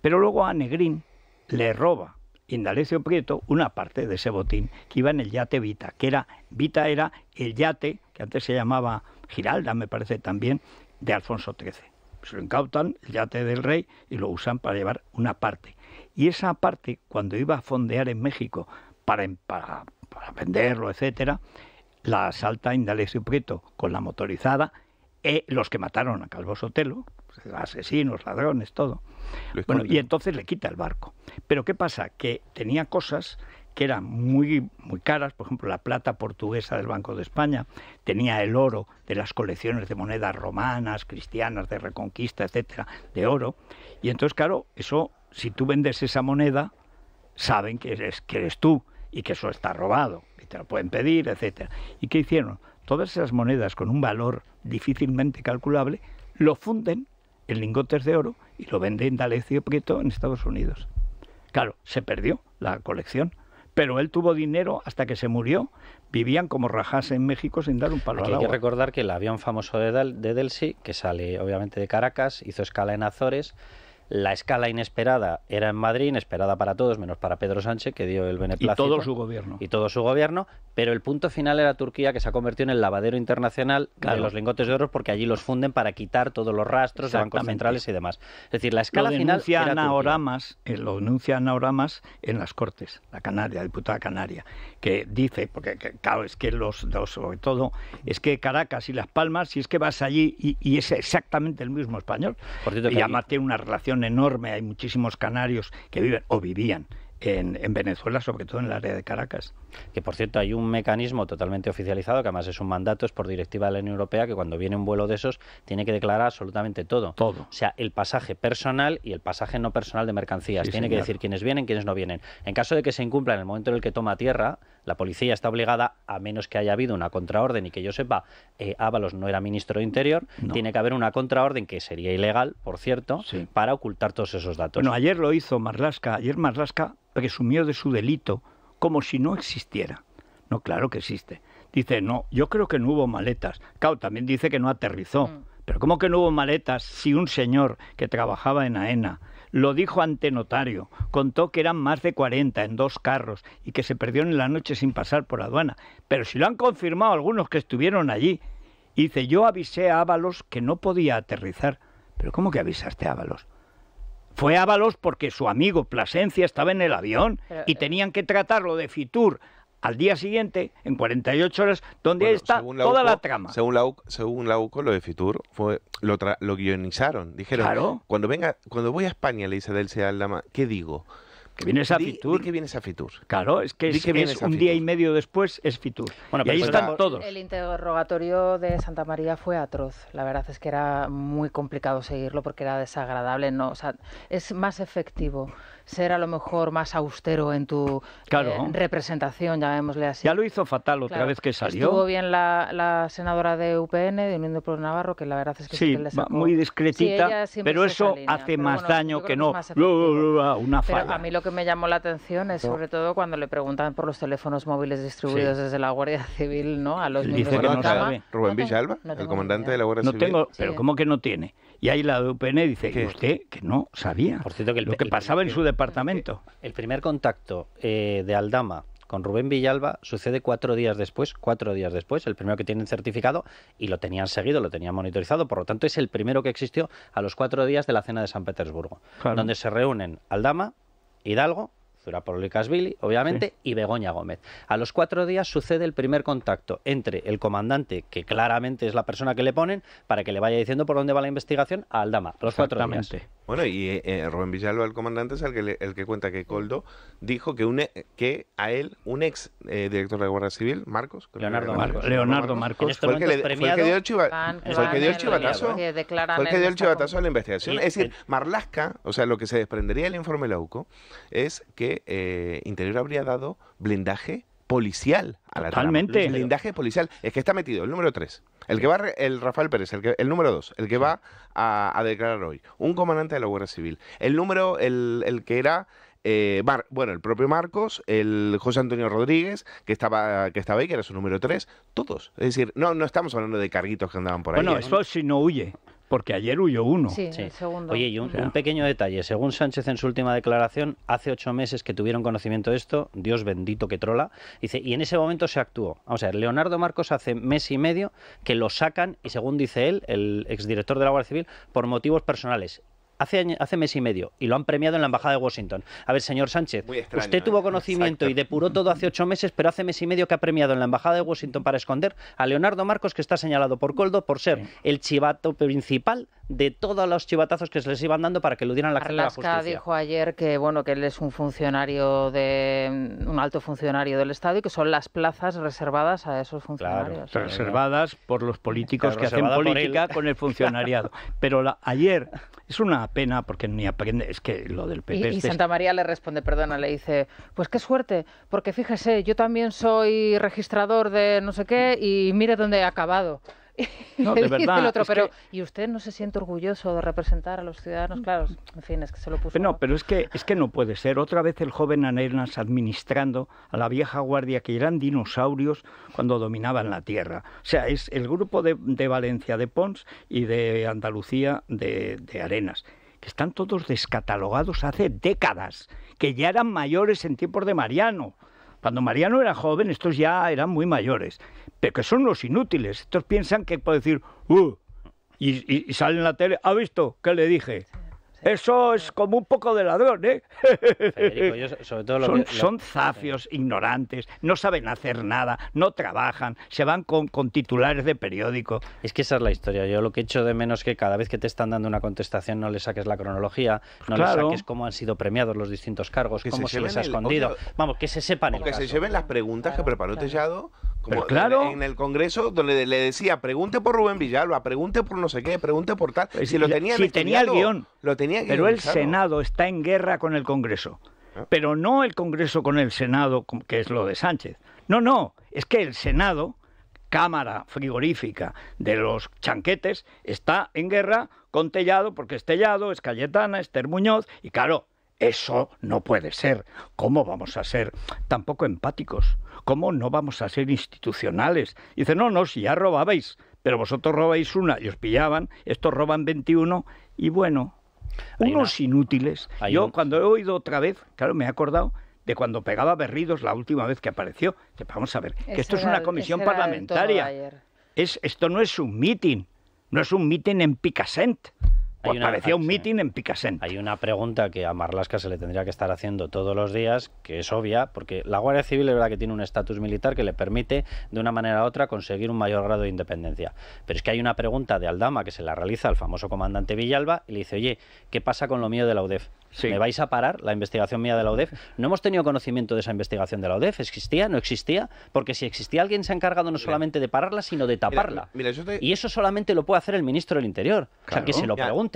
Speaker 1: Pero luego a Negrín le roba Indalecio Prieto una parte de ese botín que iba en el yate Vita, que era, Vita era el yate que antes se llamaba Giralda, me parece también, de Alfonso XIII. Se lo incautan, el yate del rey, y lo usan para llevar una parte. Y esa parte, cuando iba a fondear en México para, para, venderlo, etcétera, la asalta Indalecio Prieto con la motorizada eh, los que mataron a Calvo Sotelo, asesinos, ladrones, todo. Bueno, y entonces le quita el barco. Pero ¿qué pasa? Que tenía cosas que eran muy, muy caras, por ejemplo, la plata portuguesa del Banco de España, tenía el oro de las colecciones de monedas romanas, cristianas, de Reconquista, etcétera, de oro. Y entonces, claro, eso, si tú vendes esa moneda, saben que eres, que eres tú y que eso está robado, y te lo pueden pedir, etcétera. ¿Y qué hicieron? todas esas monedas con un valor difícilmente calculable, lo funden en lingotes de oro y lo venden Dalecio Prieto en Estados Unidos. Claro, se perdió la colección,
Speaker 4: pero él tuvo dinero hasta que se murió.
Speaker 1: Vivían como rajas en México sin dar un palo al agua. Hay que
Speaker 4: recordar que el avión famoso de, Del de que sale obviamente de Caracas, hizo escala en Azores la escala inesperada era en Madrid, inesperada para todos, menos para Pedro Sánchez, que dio el beneplácito. Y todo su gobierno. Y todo su gobierno, pero el punto final era Turquía, que se ha convertido en el lavadero internacional de los lingotes de oro, porque allí los funden para quitar todos los rastros de bancos centrales y demás. Es decir, la escala final era eh,
Speaker 1: lo denuncia ahora más en las Cortes, la Canaria, la diputada canaria, que dice, porque claro, es que los, dos sobre todo, es que Caracas y Las Palmas, si es que vas allí y, es exactamente el mismo español. Por y además tiene una relación enorme, hay muchísimos canarios que viven o vivían en, Venezuela, sobre todo en el área de
Speaker 4: Caracas. Que por cierto, hay un mecanismo totalmente oficializado, que además es un mandato, es por directiva de la Unión Europea, que cuando viene un vuelo de esos tiene que declarar absolutamente todo. Todo. O sea, el pasaje personal y el pasaje no personal de mercancías. tiene que decir quiénes vienen, quiénes no vienen. En caso de que se incumpla en el momento en el que toma tierra, la policía está obligada, a menos que haya habido una contraorden y que yo sepa, eh, Ábalos no era ministro de Interior, tiene que haber una contraorden, que sería ilegal, por cierto, para ocultar todos esos datos. Bueno,
Speaker 1: ayer lo hizo Marlasca. Ayer Marlasca que sumió de su delito como si no existiera. No, claro que existe. Dice, no, yo creo que no hubo maletas. cao también dice que no aterrizó. Mm. Pero ¿cómo que no hubo maletas si un señor que trabajaba en AENA lo dijo ante notario, contó que eran más de 40 en dos carros y que se perdieron en la noche sin pasar por aduana? Pero si lo han confirmado algunos que estuvieron allí. dice, yo avisé a Ábalos que no podía aterrizar. ¿Pero cómo que avisaste a Ábalos? Fue Ábalos porque su amigo Plasencia estaba en el avión y eh, tenían que tratarlo de Fitur al día siguiente, en 48 horas, donde está toda la
Speaker 3: trama. Según la, lo de Fitur fue, lo, lo guionizaron. Dijeron, cuando venga, cuando voy a España, le dice Sea Aldama, ¿qué digo?
Speaker 1: Que viene Fitur.
Speaker 3: que viene esa Fitur.
Speaker 1: Claro, es que, es, un día y medio después es Fitur. Bueno, y ahí están todos.
Speaker 2: El interrogatorio de Santa María fue atroz. La verdad es que era muy complicado seguirlo porque era desagradable. No, o sea, es más efectivo ser a lo mejor más austero en tu eh, representación, llamémosle así.
Speaker 1: Ya lo hizo fatal otra vez que salió. Estuvo
Speaker 2: bien la, senadora de UPN, de Unión Navarro, que la verdad es que sí, muy
Speaker 1: discretita, pero eso hace más daño que no una a mí
Speaker 2: lo que me llamó la atención es sobre todo cuando le preguntan por los teléfonos móviles distribuidos desde la Guardia Civil, ¿no? A los Rubén Villalba, el
Speaker 1: comandante de la Guardia no Civil. Tengo, pero ¿cómo que no tiene? Y ahí la UPN dice, que
Speaker 4: usted que no sabía Por cierto, que lo que pasaba en su departamento? El primer contacto eh, de Aldama con Rubén Villalba sucede cuatro días después, cuatro días después, el primero que tienen certificado y lo tenían seguido, lo tenían monitorizado, por lo tanto es el primero que existió a los cuatro días de la cena de San Petersburgo, donde se reúnen Aldama, Hidalgo y Casvili, obviamente, y Begoña Gómez. A los cuatro días sucede el primer contacto entre el comandante, que claramente es la persona que le ponen, para que le vaya diciendo por dónde va la investigación, a Aldama. los cuatro días.
Speaker 3: Bueno, y eh, eh, Rubén Villalba, el comandante, es el que, el que cuenta que Coldo dijo que, e, a él, un ex eh, director de la Guardia Civil, Marcos. Leonardo Marcos. Leonardo Marcos. Este fue el, que dio el, chivatazo. dio el chivatazo a la investigación. es decir, Marlasca, o sea, lo que se desprendería del informe Lauco, es que eh, Interior habría dado blindaje policial a la Totalmente. Blindaje policial. Es que está metido el número 3. El que va el Rafael Pérez, el, que, el número 2, el que va a, declarar hoy. Un comandante de la Guardia Civil. El número, el, que era eh, bueno, el propio Marcos, el José Antonio Rodríguez, que estaba, que estaba ahí, que era su número 3, todos. Es decir, no, no estamos
Speaker 4: hablando de carguitos que andaban por ahí. Bueno, ¿eh? eso ¿no? si no huye porque ayer huyó uno. Sí, segundo. Oye, y un, pequeño detalle. Según Sánchez en su última declaración, hace ocho meses que tuvieron conocimiento de esto, Dios bendito que trola, dice, y en ese momento se actuó. Vamos a ver, Leonardo Marcos hace mes y medio que lo sacan, y según dice él, el exdirector de la Guardia Civil, por motivos personales hace, hace mes y medio y lo han premiado en la Embajada de Washington. A ver, señor Sánchez, usted ¿eh? tuvo conocimiento y depuró todo hace ocho meses, pero hace mes y medio que ha premiado en la Embajada de Washington para esconder a Leonardo Marcos, que está señalado por Coldo por ser el chivato principal de todos los chivatazos que se les iban dando para que eludieran la, la justicia. dijo
Speaker 2: ayer que bueno que él es un funcionario de un alto funcionario del Estado y que son las plazas reservadas a esos funcionarios.
Speaker 4: reservadas
Speaker 1: por los políticos que hacen política con el funcionariado. Pero ayer es una pena porque ni aprende es que lo del PP. Y, Santa
Speaker 2: María le responde, perdona, le dice, pues qué suerte, porque fíjese, yo también soy registrador de no sé qué y mire dónde he acabado. No, verdad. otro, pero, Y usted no se siente orgulloso de representar a los ciudadanos, mm. claro, en fin, es que se lo puso.
Speaker 1: no, pero es que, es que no puede ser. Otra vez el joven Arenas administrando a la vieja guardia que eran dinosaurios cuando dominaban la tierra. O sea, es el grupo de, Valencia de Pons y de Andalucía de Arenas que están todos descatalogados hace décadas, que ya eran mayores en tiempos de Mariano. Cuando Mariano era joven, estos ya eran muy mayores pero que son los inútiles. Estos piensan que puede decir, uh, y, y, salen en la tele, ¿ha visto qué le dije? Eso es como un poco de ladrón, ¿eh? Federico, sobre todo lo son, que, son, zafios, ignorantes, no saben hacer nada, no trabajan, se van con, con, titulares de
Speaker 4: periódico. Es que esa es la historia. Yo lo que echo de menos es que cada vez que te están dando una contestación no le saques la cronología, no le saques cómo han sido premiados los distintos cargos, que cómo se, les ha escondido. Vamos, que se sepan. que se lleven las preguntas que preparó claro claro. En el Congreso donde le
Speaker 3: decía, pregunte por Rubén Villalba, pregunte por no sé qué, pregunte por tal. Pues si lo tenía, si tenía el guión.
Speaker 1: Lo tenía pero el Senado está en guerra con el Congreso. ¿Ah? Pero no el Congreso con el Senado, que es lo de Sánchez. No, no, es que el Senado, cámara frigorífica de los chanquetes, está en guerra con Tellado, porque es Tellado, es Cayetana, es Termuñoz, y claro, eso no puede ser. ¿Cómo vamos a ser tampoco empáticos? ¿Cómo no vamos a ser institucionales? dice, no, no, si ya robabais, pero vosotros robáis una y os pillaban, estos roban 21 y bueno, unos inútiles. Yo cuando he oído otra vez, claro, me he acordado de cuando pegaba berridos la última vez que apareció. Que vamos a ver, que esto es una comisión parlamentaria. Es,
Speaker 4: esto no es un mitin, no es un mitin en Picasent. Pues parecía un meeting en picasen Hay una pregunta que a Marlaska se le tendría que estar haciendo todos los días, que es obvia, porque la Guardia Civil es verdad que tiene un estatus militar que le permite, de una manera u otra, conseguir un mayor grado de independencia. Pero es que hay una pregunta de Aldama que se la realiza al famoso comandante Villalba y le dice, oye, ¿qué pasa con lo mío de la UDEF? ¿Me vais a parar la investigación mía de la UDEF? No hemos tenido conocimiento de esa investigación de la UDEF. ¿Existía? ¿No existía? Porque si existía, alguien se ha encargado no solamente de pararla, sino de taparla. Y eso solamente lo puede hacer el ministro del Interior. que se lo pregunte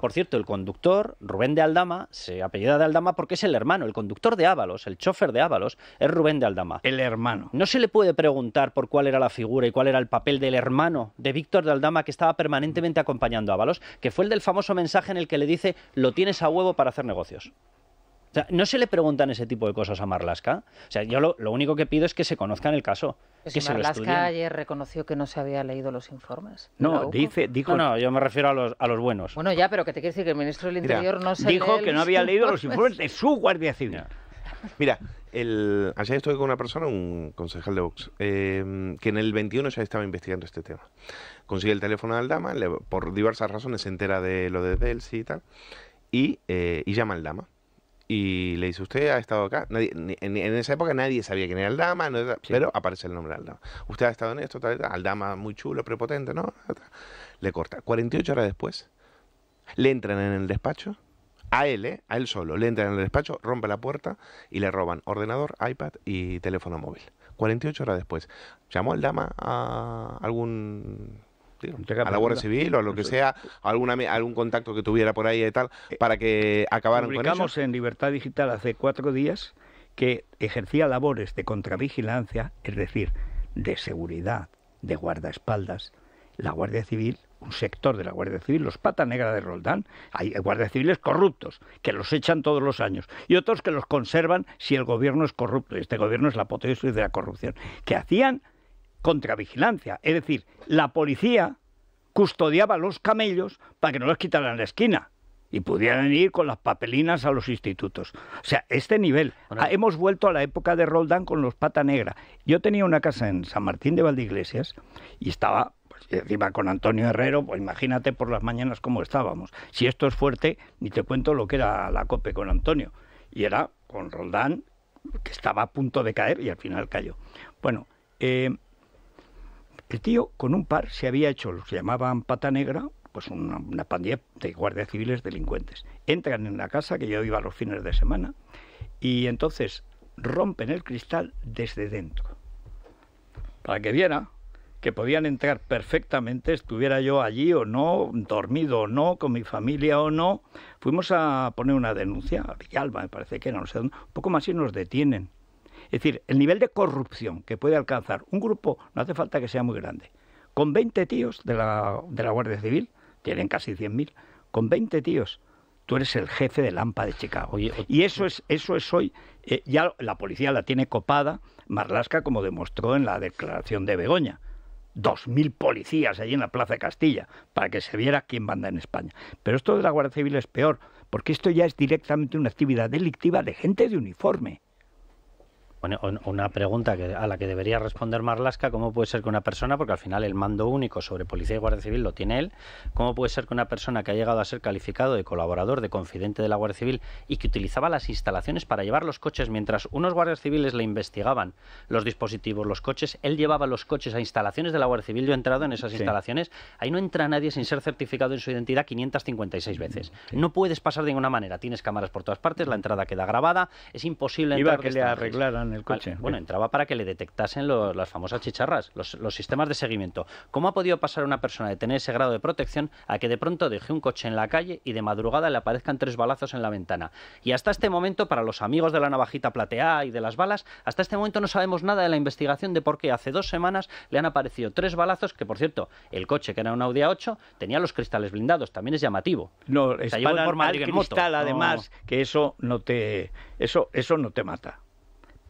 Speaker 4: por cierto, el conductor, Rubén de Aldama, se apellida de Aldama porque es el hermano, el conductor de Ábalos, el chofer de Ábalos, es Rubén de Aldama. El hermano. No se le puede preguntar por cuál era la figura y cuál era el papel del hermano de Víctor de Aldama que estaba permanentemente acompañando a Ábalos, que fue el del famoso mensaje en el que le dice, lo tienes a huevo para hacer negocios no se le preguntan ese tipo de cosas a Marlaska. O sea, yo lo, único que pido es que se conozcan el caso. que Marlaska se ayer
Speaker 2: reconoció que no se había leído los informes. No,
Speaker 4: dice, dijo... No, yo me refiero a los, a los buenos.
Speaker 2: Bueno, ya, pero que te quiere decir que el ministro del Interior no se Dijo que no había leído los informes
Speaker 4: de su Guardia Civil. Mira,
Speaker 3: el, ayer estuve con una persona, un concejal de Vox, eh, que en el 21 ya estaba investigando este tema. Consigue el teléfono de Aldama, por diversas razones se entera de lo de Delsi y tal, y, eh, llama al dama y le dice, usted ha estado acá. en, esa época nadie sabía quién era el dama, pero aparece el nombre del dama. Usted ha estado en esto, tal, tal. Aldama muy chulo, prepotente, ¿no? Le corta. 48 horas después, le entran en el despacho, a él, ¿eh? a él solo, le entran en el despacho, rompe la puerta y le roban ordenador, iPad y teléfono móvil. 48 horas después. Llamó dama a algún a la Guardia Civil o a lo que sea, alguna, algún contacto que tuviera por ahí y tal, para que
Speaker 1: acabaran con eso. en Libertad Digital hace cuatro días que ejercía labores de contravigilancia, es decir, de seguridad, de guardaespaldas, la Guardia Civil, un sector de la Guardia Civil, los pata negra de Roldán, hay guardias civiles corruptos, que los echan todos los años, y otros que los conservan si el gobierno es corrupto, y este gobierno es la potencia de la corrupción, que hacían vigilancia... Es decir, la policía custodiaba los camellos para que no los quitaran la esquina y pudieran ir con las papelinas a los institutos. O sea, este nivel. Hemos vuelto a la época de Roldán con los pata negra. Yo tenía una casa en San Martín de Valdeiglesias y estaba pues, encima con Antonio Herrero, pues imagínate por las mañanas cómo estábamos. Si esto es fuerte, ni te cuento lo que era la COPE con Antonio. Y era con Roldán, que estaba a punto de caer y al final cayó. Bueno, eh, el tío con un par se había hecho lo que llamaban pata negra, pues una, pandilla de guardias civiles delincuentes. Entran en la casa, que yo iba los fines de semana, y entonces rompen el cristal desde dentro. Para que viera que podían entrar perfectamente, estuviera yo allí o no, dormido o no, con mi familia o no, fuimos a poner una denuncia a Villalba, me parece que era, no sé dónde, un poco más y nos detienen. Es decir, el nivel de corrupción que puede alcanzar un grupo, no hace falta que sea muy grande. Con 20 tíos de la, Guardia Civil, tienen casi 100.000, con 20 tíos, tú eres el jefe de Lampa de Chicago. y eso es, eso es hoy, eh, ya la policía la tiene copada, Marlasca, como demostró en la declaración de Begoña. Dos mil policías allí en la Plaza de Castilla, para que se viera quién manda en España. Pero esto de la Guardia Civil es peor, porque esto ya es directamente una actividad delictiva de gente de uniforme.
Speaker 4: Una pregunta a la que debería responder Marlasca, ¿cómo puede ser que una persona, porque al final el mando único sobre policía y guardia civil lo tiene él, ¿cómo puede ser que una persona que ha llegado a ser calificado de colaborador, de confidente de la Guardia Civil y que utilizaba las instalaciones para llevar los coches mientras unos guardias civiles le investigaban los dispositivos, los coches, él llevaba los coches a instalaciones de la Guardia Civil, yo he entrado en esas instalaciones, ahí no entra nadie sin ser certificado en su identidad 556 mm, veces. No puedes pasar de ninguna manera, tienes cámaras por todas partes, la entrada queda grabada, es imposible entrar. Iba que le arreglaran el coche. Bueno, entraba para que le detectasen las famosas chicharras, los, sistemas de seguimiento. ¿Cómo ha podido pasar una persona de tener ese grado de protección a que de pronto deje un coche en la calle y de madrugada le aparezcan tres balazos en la ventana? Y hasta este momento, para los amigos de la navajita plateada y de las balas, hasta este momento no sabemos nada de la investigación de por qué hace dos semanas le han aparecido tres balazos, que por cierto, el coche que era un Audi A8 tenía los cristales blindados, también es llamativo. No, es o cristal, además, que eso no te eso eso no te mata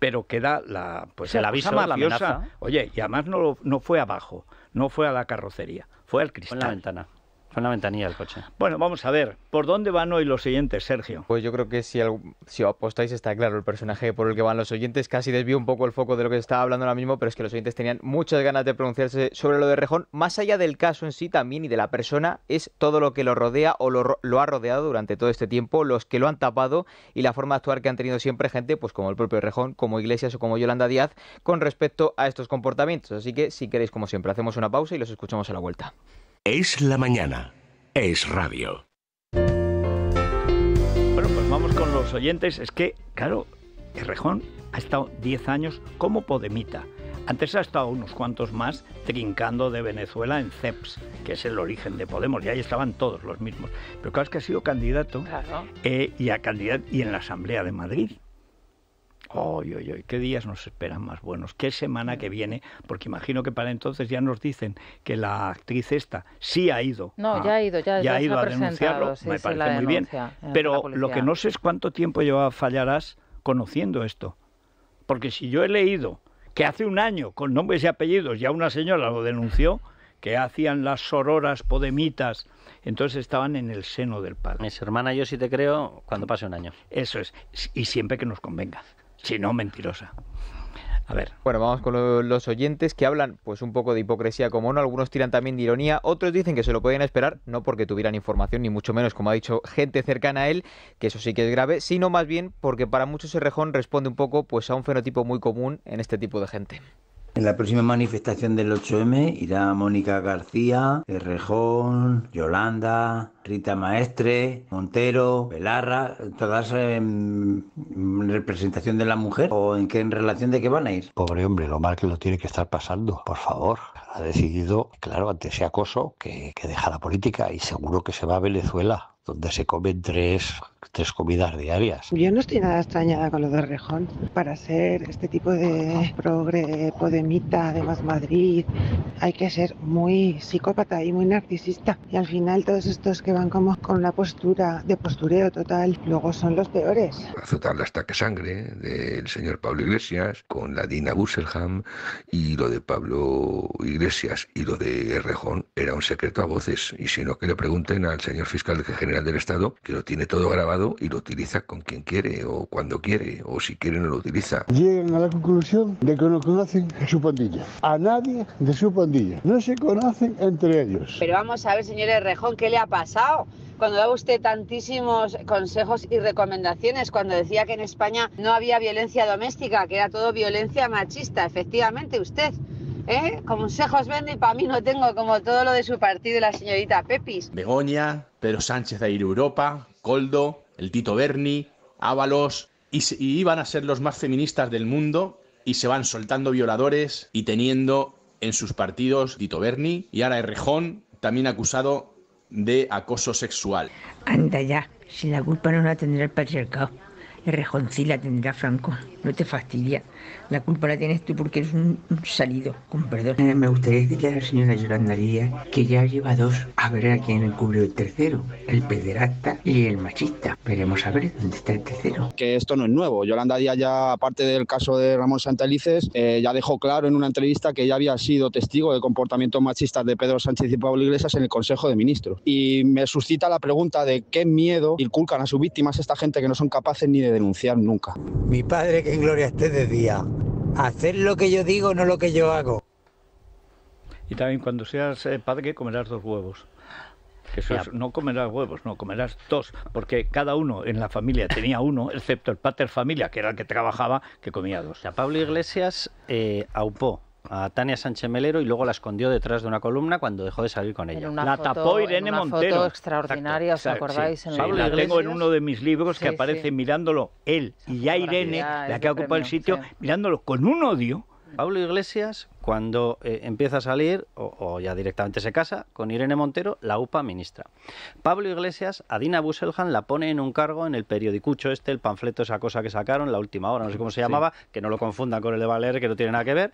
Speaker 1: pero queda la, pues el aviso, la amenaza. Oye, y además no, no fue abajo, no
Speaker 4: fue a la carrocería, fue al cristal. la ventana. Fue la ventanilla el coche.
Speaker 1: Bueno, vamos a ver, ¿por dónde van hoy los oyentes, Sergio? Pues yo creo que si, si apostáis está claro el personaje por el que van los oyentes.
Speaker 8: Casi desvío un poco el foco de lo que estaba hablando ahora mismo, pero es que los oyentes tenían muchas ganas de pronunciarse sobre lo de Rejón. Más allá del caso en sí también y de la persona, es todo lo que lo rodea o lo, lo ha rodeado durante todo este tiempo, los que lo han tapado y la forma de actuar que han tenido siempre gente, pues como el propio Rejón, como Iglesias o como Yolanda Díaz, con respecto a estos comportamientos. Así que si queréis, como siempre, hacemos una pausa
Speaker 1: y los escuchamos a la vuelta. Es la mañana. Es radio. Bueno, pues vamos con los oyentes. Es que, claro, rejón ha estado 10 años como Podemita. Antes ha estado unos cuantos más trincando de Venezuela en CEPS, que es el origen de Podemos, y ahí estaban todos los mismos. Pero claro es que ha sido candidato eh, y, a candidato y en la Asamblea de Madrid ¡Ay, ay, ay! qué días nos esperan más buenos, qué semana que mm. viene, porque imagino que para entonces ya nos dicen que la actriz esta sí ha ido. No, ya ha
Speaker 2: ido, ya, ya ha ido a denunciarlo, me parece muy
Speaker 1: bien. Eh, pero lo que no sé es cuánto tiempo lleva Fallarás conociendo esto, porque si yo he leído que hace un año, con nombres y apellidos, ya una señora lo denunció, que hacían las sororas podemitas, entonces estaban en el seno del padre. Mis hermana, yo sí te creo cuando pase un año. Eso es, y siempre que nos convenga. Si no, mentirosa. A ver. Bueno, vamos con los oyentes que hablan pues un poco de hipocresía como no,
Speaker 8: algunos tiran también de ironía, otros dicen que se lo podían esperar, no porque tuvieran información, ni mucho menos, como ha dicho gente cercana a él, que eso sí que es grave, sino más bien porque para muchos rejón responde un poco pues a un fenotipo muy común en este tipo de gente.
Speaker 4: En la próxima manifestación del 8M irá Mónica García, Rejón, Yolanda, Rita Maestre,
Speaker 1: Montero, Velarra, todas en em, representación de la mujer o en qué relación de qué van a ir. Pobre hombre, lo mal que lo tiene que estar pasando, por favor. Ha decidido, claro, ante ese acoso, que, que deja la política y seguro que se va a Venezuela, donde se comen
Speaker 4: tres tres comidas diarias.
Speaker 8: Yo no estoy nada extrañada con lo de Rejón. Para ser este tipo de progre, podemita, de más Madrid, hay que ser muy psicópata y muy narcisista. Y al final todos estos que van como con una postura de
Speaker 5: postureo total, luego son los peores.
Speaker 1: Azotar las estaca sangre del señor Pablo Iglesias con la Dina Busselham y lo de Pablo Iglesias y lo de Rejón era un secreto a voces. Y si no, que le pregunten al señor fiscal general del Estado, que lo tiene todo grabado y lo utiliza con quien quiere o cuando quiere o si quiere no lo utiliza.
Speaker 7: Llegan a la conclusión de que no conocen su pandilla, a nadie de su pandilla, no se conocen entre ellos.
Speaker 9: Pero vamos a ver, señores Rejón, ¿qué le ha pasado? cuando daba usted tantísimos consejos y recomendaciones, cuando decía que en España no había violencia doméstica, que era todo violencia machista. Efectivamente, usted ¿Eh? Consejos vende y para mí no tengo, como todo lo de su partido y la señorita Pepis.
Speaker 7: Begoña, Pedro Sánchez de ir Europa,
Speaker 3: Coldo, el Tito Berni, Ábalos, y, iban a ser los más feministas del mundo y se van soltando violadores y teniendo en sus partidos Tito Berni
Speaker 7: y ahora Errejón, también acusado de acoso sexual.
Speaker 9: Anda ya,
Speaker 5: si la culpa no la tendrá el patriarcado, Errejón sí la tendrá Franco, no te fastidia. La culpa la tienes tú porque es un salido, con
Speaker 1: perdón. Eh, me gustaría decirle a la señora Yolanda Díaz que ya lleva dos a ver a quién encubrió el tercero, el pederasta y el machista. Veremos a ver dónde está el tercero.
Speaker 3: Que esto no es nuevo. Yolanda Díaz ya, aparte del caso
Speaker 1: de Ramón Santalices, eh, ya dejó claro en una entrevista que ya había sido testigo de comportamientos machistas de Pedro Sánchez y Pablo Iglesias en el Consejo de Ministros. Y me suscita la pregunta de qué miedo inculcan a sus víctimas esta gente que no son capaces ni de denunciar nunca. Mi padre que en gloria esté de día hacer lo que yo digo, no lo que yo hago. Y también cuando seas eh, padre comerás dos huevos. Que no comerás huevos, no, comerás dos,
Speaker 4: porque cada uno en la familia tenía uno, excepto el pater familia, que era el que trabajaba, que comía dos. Ya Pablo Iglesias eh, aupó a Tania Sánchez Melero y luego la escondió detrás de una columna cuando dejó de salir con ella. la tapó Irene en una Foto extraordinaria, ¿os acordáis? En la tengo en uno de mis libros que aparece mirándolo él y ya Irene, la que ha ocupado el sitio, mirándolo con un odio. Pablo Iglesias, cuando eh, empieza a salir, o, ya directamente se casa, con Irene Montero, la UPA ministra. Pablo Iglesias, a Dina Busselhan la pone en un cargo en el periodicucho este, el panfleto, esa cosa que sacaron, la última hora, no sé cómo se llamaba, que no lo confundan con el de Valer, que no tiene nada que ver,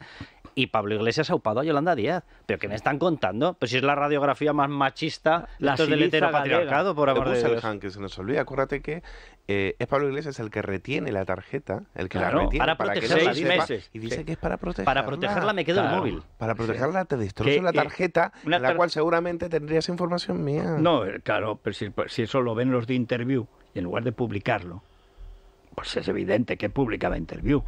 Speaker 4: y Pablo Iglesias ha aupado a Yolanda Díaz. ¿Pero qué me están contando? Pues si es la radiografía más machista, la esto del heteropatriarcado, por amor de Dios.
Speaker 3: que se nos olvida, acuérdate que eh, es Pablo Iglesias el que retiene la tarjeta, el que la retiene para, meses. Y dice que es para protegerla. Para protegerla me quedo el móvil.
Speaker 1: Para protegerla te destrozo
Speaker 4: la
Speaker 3: tarjeta, en la cual seguramente tendrías información mía. No,
Speaker 1: eh, claro, pero si, pues, si eso lo ven los de Interview, y en lugar de publicarlo, pues es evidente que la Interview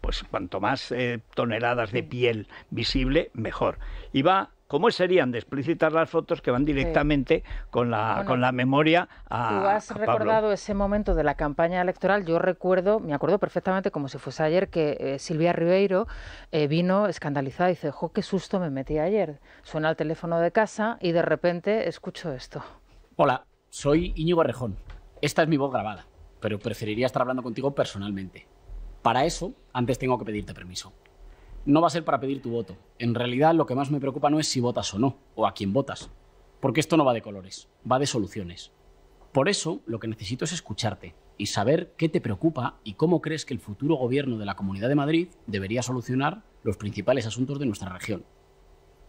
Speaker 1: pues cuanto más eh, toneladas de piel visible, mejor. Y va ¿Cómo serían de explicitar las fotos que van directamente con, la, con la memoria a. Tú has recordado
Speaker 2: ese momento de la campaña electoral. Yo recuerdo, me acuerdo perfectamente, como si fuese ayer, que eh, Silvia Ribeiro eh, vino escandalizada y dice: ¡Jo, qué susto me metí ayer! Suena el teléfono de casa y de repente escucho esto.
Speaker 7: Hola, soy Íñigo Arrejón.
Speaker 4: Esta es mi voz grabada, pero preferiría estar hablando contigo personalmente. Para eso, antes tengo que pedirte permiso. No va a ser para pedir tu voto. En realidad, lo que más me preocupa no es si votas o no, o a quién votas. Porque esto no va de colores, va de soluciones. Por eso, lo que necesito es escucharte y saber qué te preocupa y cómo crees que el futuro gobierno de la Comunidad de Madrid debería solucionar los principales asuntos de nuestra región.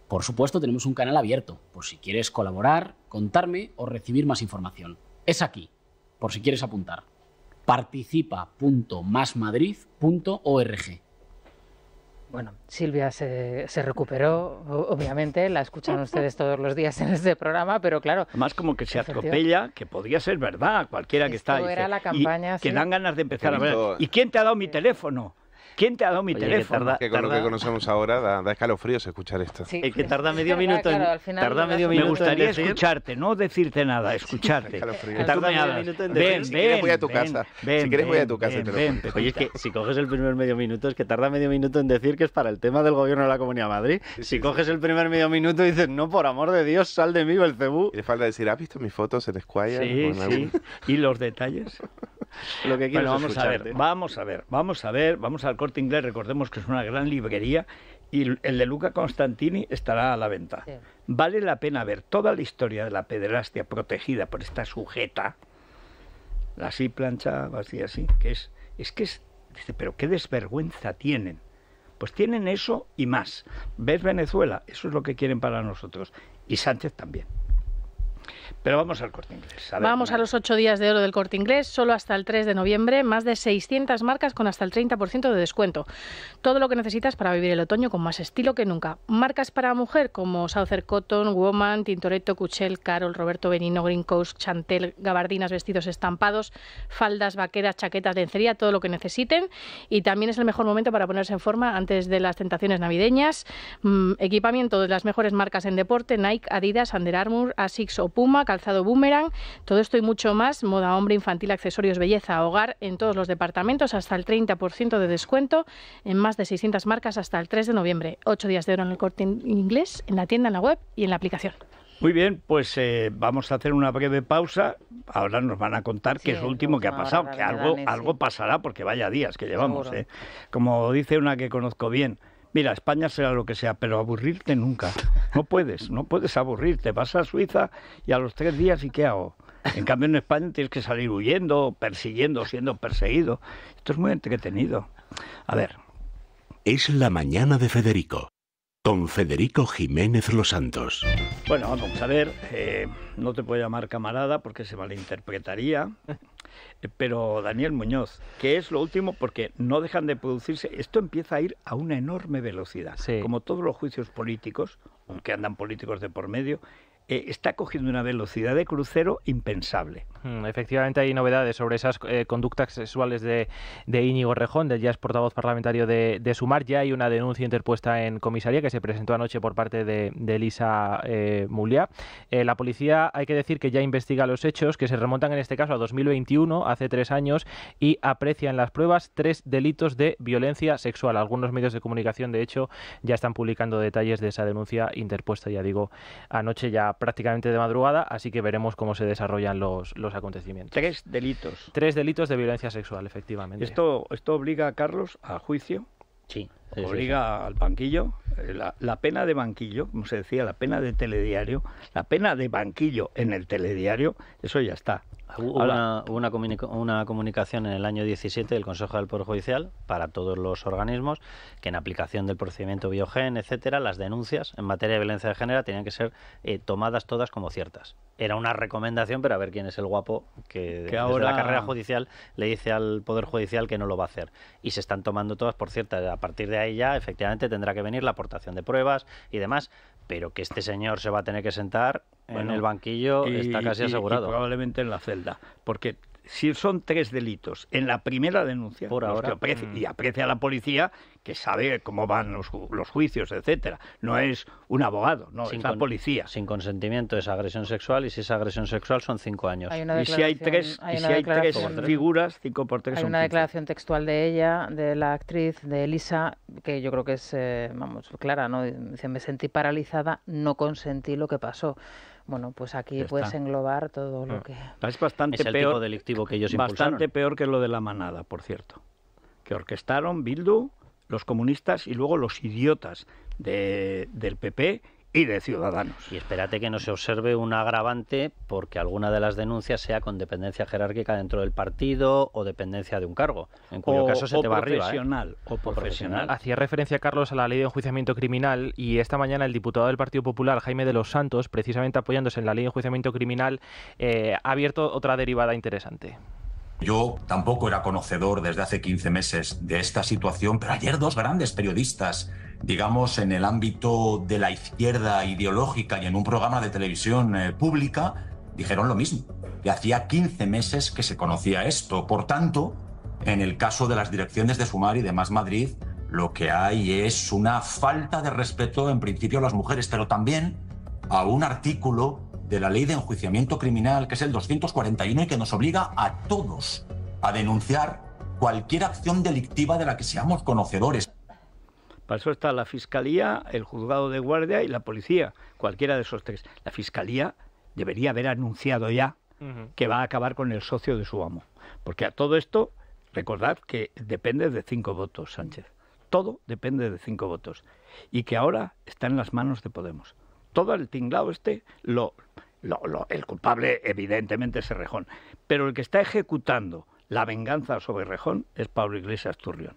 Speaker 4: Por supuesto, tenemos un canal abierto, por si quieres colaborar, contarme o recibir más información. Es aquí, por si quieres apuntar participa.masmadrid.org.
Speaker 2: Bueno, Silvia se, recuperó, obviamente, la escuchan
Speaker 1: ustedes todos los días en este programa, pero claro. Además, como que se atropella, que podría ser verdad, cualquiera que está. Que dan ganas de empezar a ver. ¿Y quién te ha dado mi eh, teléfono? ¿Quién te ha dado mi teléfono? Que con lo que conocemos ahora da, escalofríos escuchar esto. Es El que tarda medio minuto en, tarda medio minuto Me gustaría escucharte, no decirte nada, escucharte. Que tarda medio minuto en decir. Ven, si voy a tu ven, casa. Ven, si quieres voy a tu casa. Oye, es que
Speaker 4: si coges el primer medio minuto es que tarda medio minuto en decir que es para el tema del gobierno de la Comunidad de Madrid. si coges el primer medio minuto y dices, no, por amor de Dios, sal de mí, Belcebú. Y le falta decir, ¿has visto mis fotos en Squire? sí.
Speaker 1: ¿Y los detalles? lo que vamos a ver, vamos a ver, vamos a ver, vamos al corte inglés, recordemos que es una gran librería y el de Luca Constantini estará a la venta. Vale la pena ver toda la historia de la pederastia protegida por esta sujeta, así plancha, así, así, que es, es que es, dice, pero qué desvergüenza tienen. Pues tienen eso y más. ¿Ves Venezuela? Eso es lo que quieren para nosotros. Y Sánchez también. Pero vamos al corte inglés. vamos a
Speaker 6: los ocho días de oro del corte inglés, solo hasta el 3 de noviembre, más de 600 marcas con hasta el 30% de descuento. Todo lo que necesitas para vivir el otoño con más estilo que nunca. Marcas para mujer como saucer Cotton, Woman, Tintoretto, Cuchel, Carol, Roberto Benino, Green Coast, Chantel, gabardinas, vestidos estampados, faldas, vaqueras, chaquetas, lencería, todo lo que necesiten. Y también es el mejor momento para ponerse en forma antes de las tentaciones navideñas. Mm, equipamiento de las mejores marcas en deporte, Nike, Adidas, Under Armour, Asics o Puma, calzado Boomerang, todo esto y mucho más, moda hombre, infantil, accesorios, belleza, hogar, en todos los departamentos, hasta el 30% de descuento en más de 600 marcas hasta el 3 de noviembre. Ocho días de oro en el corte inglés, en la tienda, en la web y en la aplicación.
Speaker 1: Muy bien, pues eh, vamos a hacer una breve pausa. Ahora nos van a contar qué es lo último que ha pasado, que algo, algo pasará porque vaya días que llevamos. ¿eh? Como dice una que conozco bien, Mira, España será lo que sea, pero aburrirte nunca. No puedes, no puedes aburrirte. Vas a Suiza y a los tres días, ¿y qué hago? En cambio, en España tienes que salir huyendo, persiguiendo, siendo perseguido. Esto es muy entretenido. A ver.
Speaker 3: Es la mañana de Federico, con Federico Jiménez Los Santos.
Speaker 1: Bueno, vamos a ver. Eh, no te puedo llamar camarada porque se malinterpretaría. Eh, pero Daniel Muñoz, que es lo último porque no dejan de producirse, esto empieza a ir a una enorme velocidad. Como todos los juicios políticos, aunque andan políticos de por medio, eh, está cogiendo una velocidad de crucero impensable.
Speaker 8: Mm, efectivamente hay novedades sobre esas eh, conductas sexuales de, Íñigo Rejón, ya es portavoz parlamentario de, Sumar. Ya hay una denuncia interpuesta en comisaría que se presentó anoche por parte de, Elisa eh, Mulia. la policía, hay que decir que ya investiga los hechos, que se remontan en este caso a 2021, hace tres años, y aprecian las pruebas tres delitos de violencia sexual. Algunos medios de comunicación, de hecho, ya están publicando detalles de esa denuncia interpuesta, ya digo, anoche ya prácticamente de madrugada, así que veremos cómo se desarrollan los, los acontecimientos. Tres delitos. Tres delitos de violencia sexual, efectivamente.
Speaker 1: ¿Esto, esto obliga a Carlos a juicio?
Speaker 8: Sí. obliga
Speaker 1: al banquillo. Eh, la, la, pena de banquillo, como se decía, la pena de telediario, la pena de banquillo en el telediario, eso ya está. Hubo una,
Speaker 4: una, comunicación en el año 17 del Consejo del Poder Judicial para todos los organismos que en aplicación del procedimiento biogen, etcétera, las denuncias en materia de violencia de género tenían que ser eh, tomadas todas como ciertas. Era una recomendación, pero a ver quién es el guapo que, la carrera judicial le dice al Poder Judicial que no lo va a hacer. Y se están tomando todas por ciertas. A partir de ahí ya, efectivamente, tendrá que venir la aportación de pruebas y demás pero que este señor se va a tener que sentar en el banquillo está casi asegurado.
Speaker 1: probablemente en la celda, porque si son tres delitos en la primera denuncia, por mm. y aprecia a la policía
Speaker 4: que sabe cómo van los, los juicios, etcétera. No es un abogado, no, sin es la policía. Sin consentimiento es agresión sexual y si es agresión sexual son cinco años. y si hay tres, si hay tres figuras, cinco por tres Hay una
Speaker 2: declaración textual de ella, de la actriz, de Elisa, que yo creo que es, eh, vamos, clara, ¿no? Dice, me sentí paralizada, no consentí lo que pasó. Bueno, pues aquí puedes englobar todo lo ah. que...
Speaker 1: Es bastante peor, delictivo que ellos Bastante peor que lo de la manada, por cierto. Que orquestaron Bildu, los comunistas y luego los idiotas
Speaker 4: del PP y de ciudadanos. Y espérate que no se observe un agravante porque alguna de las denuncias sea con dependencia jerárquica dentro del partido o dependencia de un cargo, en cuyo caso se te va arriba. ¿eh? O, profesional.
Speaker 8: Hacía referencia, Carlos, a la ley de enjuiciamiento criminal y esta mañana el diputado del Partido Popular, Jaime de los Santos, precisamente apoyándose en la ley de enjuiciamiento criminal, eh, ha abierto otra derivada interesante.
Speaker 1: Yo tampoco era conocedor desde hace 15 meses de esta situación, pero ayer dos grandes periodistas, digamos, en el ámbito de la izquierda ideológica y en un programa de televisión eh, pública, dijeron lo mismo. Y hacía 15 meses
Speaker 4: que se conocía esto. Por tanto, en el caso de las direcciones de Sumar y de Más Madrid, lo que hay es una falta de respeto en principio a las mujeres, pero también
Speaker 8: a un artículo de la ley de enjuiciamiento criminal, que es el 241, y que nos obliga a todos a denunciar cualquier acción delictiva de la que seamos conocedores.
Speaker 1: Para eso está la Fiscalía, el juzgado de guardia y la policía, cualquiera de esos tres. La Fiscalía debería haber anunciado ya que va a acabar con el socio de su amo. Porque a todo esto, recordad que depende de cinco votos, Sánchez. Todo depende de cinco votos. Y que ahora está en las manos de Podemos todo el tinglado este lo, lo, el culpable evidentemente es Rejón, pero el que está
Speaker 8: ejecutando la venganza sobre Rejón es Pablo Iglesias Turrión.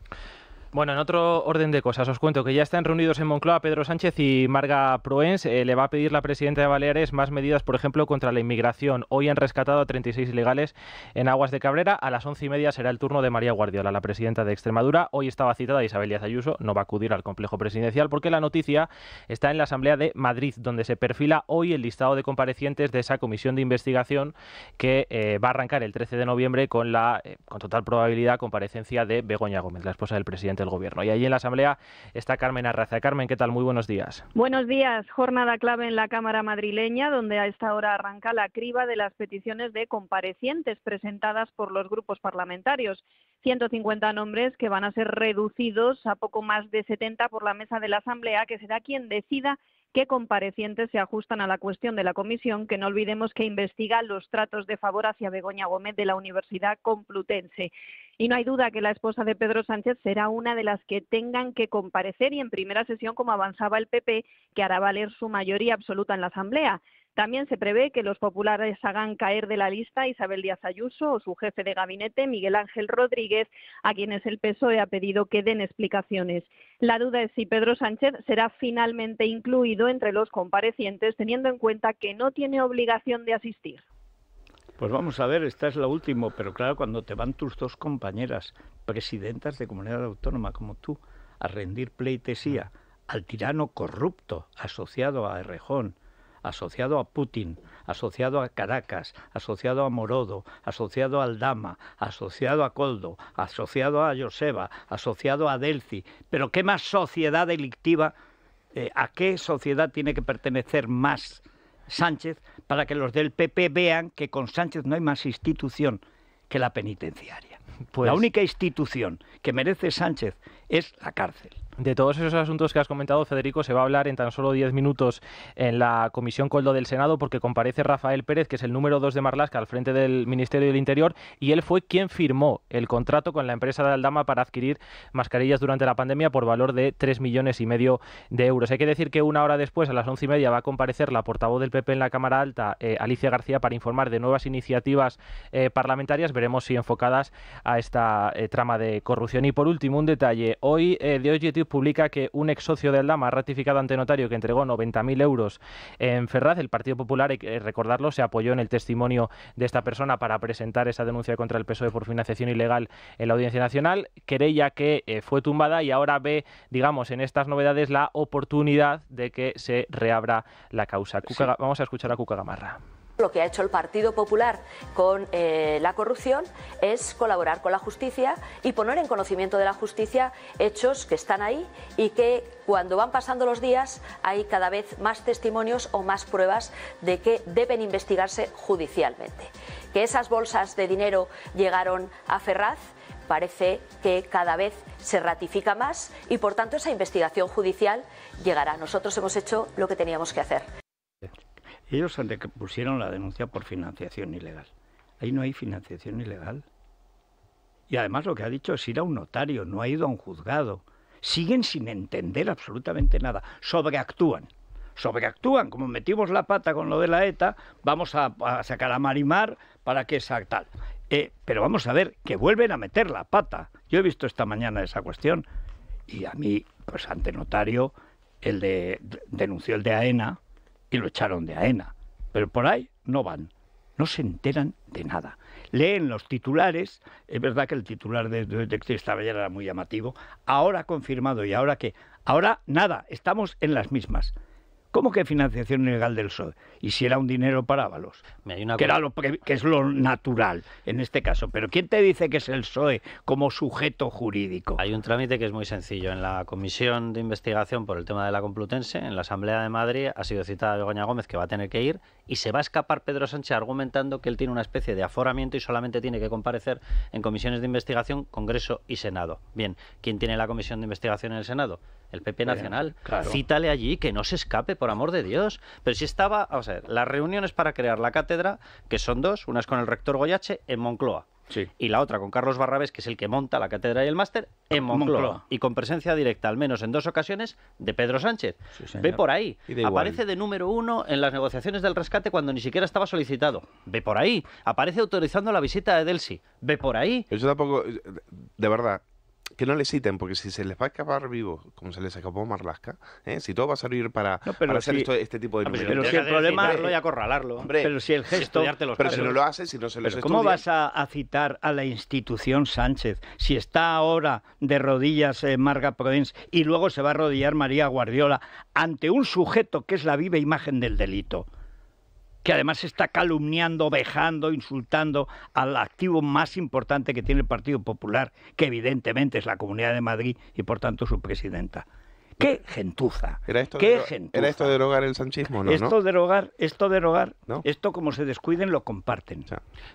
Speaker 8: Bueno, en otro orden de cosas, os cuento que ya están reunidos en Moncloa Pedro Sánchez y Marga Proens. Eh, le va a pedir la presidenta de Baleares más medidas, por ejemplo, contra la inmigración. Hoy han rescatado a 36 ilegales en Aguas de Cabrera. A las once y media será el turno de María Guardiola, la presidenta de Extremadura. Hoy estaba citada Isabel Díaz Ayuso, no va a acudir al complejo presidencial porque la noticia está en la Asamblea de Madrid, donde se perfila hoy el listado de comparecientes de esa comisión de investigación que eh, va a arrancar el 13 de noviembre con la, eh, con total probabilidad, comparecencia de Begoña Gómez, la esposa del presidente Gobierno. Y allí en la Asamblea está Carmen Arraza. Carmen, ¿qué tal? Muy buenos días.
Speaker 9: Buenos días. Jornada clave en la Cámara madrileña, donde a esta hora arranca la criba de las peticiones de comparecientes presentadas por los grupos parlamentarios. 150 nombres que van a ser reducidos a poco más de 70 por la mesa de la Asamblea, que será quien decida qué comparecientes se ajustan a la cuestión de la comisión, que no olvidemos que investiga los tratos de favor hacia Begoña Gómez de la Universidad Complutense. Y no hay duda que la esposa de Pedro Sánchez será una de las que tengan que comparecer y en primera sesión, como avanzaba el PP, que hará valer su mayoría absoluta en la Asamblea. También se prevé que los populares hagan caer de la lista Isabel Díaz Ayuso o su jefe de gabinete, Miguel Ángel Rodríguez, a quienes el PSOE ha pedido que den explicaciones. La duda es si Pedro Sánchez será finalmente incluido entre los comparecientes, teniendo en cuenta que no tiene obligación de asistir.
Speaker 1: Pues vamos a ver, esta es la última, pero claro, cuando te van tus dos compañeras, presidentas de comunidad autónoma como tú, a rendir pleitesía ah. al tirano corrupto asociado a Errejón, asociado a Putin, asociado a Caracas, asociado a Morodo, asociado a Aldama, asociado a Coldo, asociado a Joseba, asociado a Delci. Pero ¿qué más sociedad delictiva, eh, a qué sociedad tiene que pertenecer más Sánchez para que los del PP vean que con Sánchez no hay más institución
Speaker 8: que la penitenciaria? Pues... La única institución que merece Sánchez es la cárcel. De todos esos asuntos que has comentado, Federico, se va a hablar en tan solo diez minutos en la Comisión Coldo del Senado porque comparece Rafael Pérez, que es el número dos de Marlasca al frente del Ministerio del Interior, y él fue quien firmó el contrato con la empresa de Aldama para adquirir mascarillas durante la pandemia por valor de tres millones y medio de euros. Hay que decir que una hora después, a las once y media, va a comparecer la portavoz del PP en la Cámara Alta, eh, Alicia García, para informar de nuevas iniciativas eh, parlamentarias, veremos si enfocadas a esta eh, trama de corrupción. Y por último, un detalle, hoy eh, The YouTube publica que un ex socio de Aldama ha ratificado ante notario que entregó 90.000 euros en Ferraz. El Partido Popular, eh, recordarlo, se apoyó en el testimonio de esta persona para presentar esa denuncia contra el PSOE por financiación ilegal en la Audiencia Nacional. Querella que eh, fue tumbada y ahora ve, digamos, en estas novedades la oportunidad de que se reabra la causa. Vamos a escuchar a Cuca Gamarra.
Speaker 5: Lo que ha hecho el Partido Popular con eh, la corrupción es colaborar con la justicia y poner en conocimiento de la justicia hechos que están ahí y que cuando van pasando los días hay cada vez más testimonios o más pruebas de que deben investigarse judicialmente. Que esas bolsas de dinero llegaron a Ferraz parece que cada vez se ratifica más y por tanto esa investigación judicial llegará. Nosotros hemos hecho lo que teníamos que hacer.
Speaker 1: Ellos que pusieron la denuncia por financiación ilegal. Ahí no hay financiación ilegal. Y además lo que ha dicho es ir a un notario, no ha ido a un juzgado. Siguen sin entender absolutamente nada. Sobreactúan. Sobreactúan. Como metimos la pata con lo de la ETA, vamos a, a sacar a Marimar para que sea tal. Eh, pero vamos a ver, que vuelven a meter la pata. Yo he visto esta mañana esa cuestión y a mí, pues ante notario, el de denunció el de AENA, y lo echaron de AENA. Pero por ahí no van, no se enteran de nada. Leen los titulares, es verdad que el titular de, detective esta era muy llamativo, ahora confirmado y ahora qué, ahora nada, estamos en las mismas. ¿Cómo que financiación ilegal del PSOE? Y si era un dinero para Ábalos, que, es lo natural en
Speaker 4: este caso. Pero ¿quién te dice que es el PSOE como sujeto jurídico? Hay un trámite que es muy sencillo. En la Comisión de Investigación por el tema de la Complutense, en la Asamblea de Madrid, ha sido citada Begoña Gómez, que va a tener que ir, y se va a escapar Pedro Sánchez argumentando que él tiene una especie de aforamiento y solamente tiene que comparecer en comisiones de investigación, Congreso y Senado. Bien, ¿quién tiene la comisión de investigación en el Senado? El PP Nacional. Cítale allí, que no se escape, por amor de Dios. Pero si estaba, vamos a ver, las reuniones para crear la cátedra, que son dos, unas con el rector Goyache en Moncloa y la otra con Carlos Barrabés, que es el que monta la cátedra y el máster, en Moncloa, y con presencia directa, al menos en dos ocasiones, de Pedro Sánchez. Ve por ahí. Aparece de número uno en las negociaciones del rescate cuando ni siquiera estaba solicitado. Ve por ahí. Aparece autorizando la visita de Delsi. Ve por ahí. Eso tampoco, de verdad, que no le citen, porque si se les va a
Speaker 3: escapar vivo, como se les escapó Marlaska, ¿eh? si todo va a servir para, para hacer este tipo de no, Pero,
Speaker 1: si el problema es y acorralarlo.
Speaker 8: Hombre, pero si el gesto. pero si no lo hace, si no se les pero ¿Cómo vas
Speaker 1: a, citar a la institución Sánchez si está ahora de rodillas eh, Marga Provence y luego se va a arrodillar María Guardiola ante un sujeto que es la viva imagen del delito? que además está calumniando, vejando, insultando al activo más importante que tiene el Partido Popular, que evidentemente es la Comunidad de Madrid y por tanto su presidenta. ¡Qué gentuza! Era
Speaker 3: esto, derogar el sanchismo, ¿no? Esto
Speaker 1: derogar, esto derogar, esto como se descuiden lo comparten.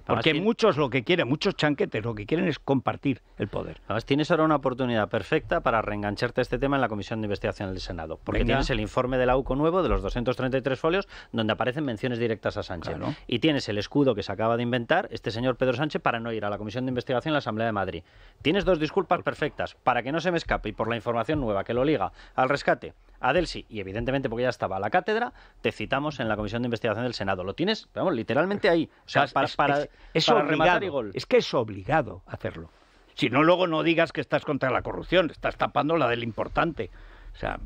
Speaker 1: Porque muchos lo que quieren, muchos chanquetes lo que quieren es compartir el poder.
Speaker 4: Además, tienes ahora una oportunidad perfecta para reengancharte a este tema en la Comisión de Investigación del Senado. Porque tienes el informe del AUCO nuevo, de los 233 folios, donde aparecen menciones directas a Sánchez. Y tienes el escudo que se acaba de inventar este señor Pedro Sánchez para no ir a la Comisión de Investigación en la Asamblea de Madrid. Tienes dos disculpas pues perfectas, para que no se me escape y por la información nueva que lo liga al rescate a y evidentemente porque ya estaba a la cátedra, te citamos en la Comisión de Investigación del Senado. Lo tienes, vamos, literalmente ahí. O sea, es, para, que es
Speaker 1: obligado hacerlo. Si no, luego no digas que estás contra la corrupción, estás tapando la del importante. O sea,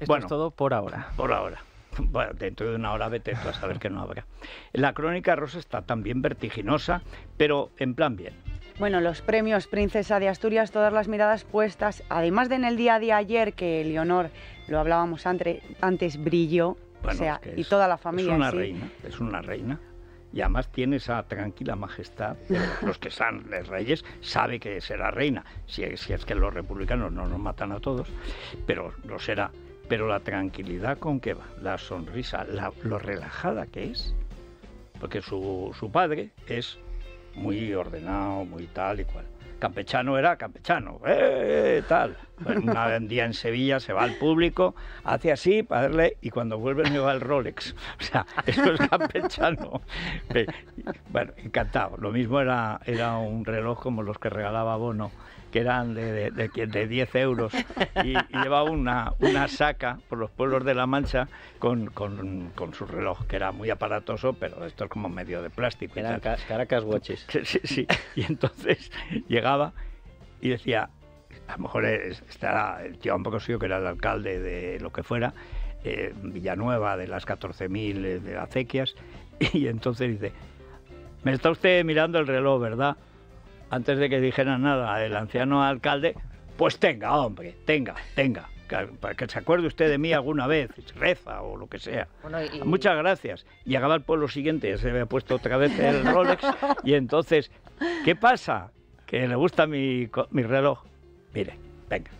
Speaker 1: Esto es todo por ahora. Por ahora. Bueno, dentro de una hora vete tú a saber que no habrá. La crónica rosa está también vertiginosa, pero en plan bien.
Speaker 7: Bueno, los premios Princesa de Asturias, todas las miradas puestas, además de en el día de ayer que Leonor, lo hablábamos antes, brilló, o sea, y toda la familia. Es una reina,
Speaker 1: es una reina. Y además tiene esa tranquila majestad.
Speaker 7: Los
Speaker 1: que son reyes sabe que será reina, si es, si es que los republicanos no nos matan a todos, pero lo será pero la tranquilidad con que va, la sonrisa, la, lo relajada que es, porque su, su padre es muy ordenado, muy tal y cual. Campechano era campechano, ¡eh! eh tal una pues un día en Sevilla se va al público, hace así para darle y cuando vuelve me va el Rolex. O sea, eso es campechano. Bueno, encantado. Lo mismo era, era un reloj como los que regalaba Bono que eran de, de, 10 euros y, llevaba una, una saca por los pueblos de La Mancha con, con, su reloj, que era muy aparatoso, pero esto es como medio de plástico. Eran Caracas Watches. Sí, sí. Y entonces llegaba y decía, a lo mejor estará el tío un poco suyo, que era el alcalde de lo que fuera, eh, Villanueva, de las 14.000 eh, de acequias, y entonces dice, me está usted mirando el reloj, ¿verdad? Antes de que dijera nada el anciano alcalde, pues tenga, hombre, tenga, tenga. para que se acuerde usted de mí alguna vez, reza o lo que sea. Muchas gracias. Y Llegaba al pueblo siguiente, ya se había puesto otra vez el Rolex, y entonces, ¿qué pasa? Que le gusta mi reloj. Mire, venga.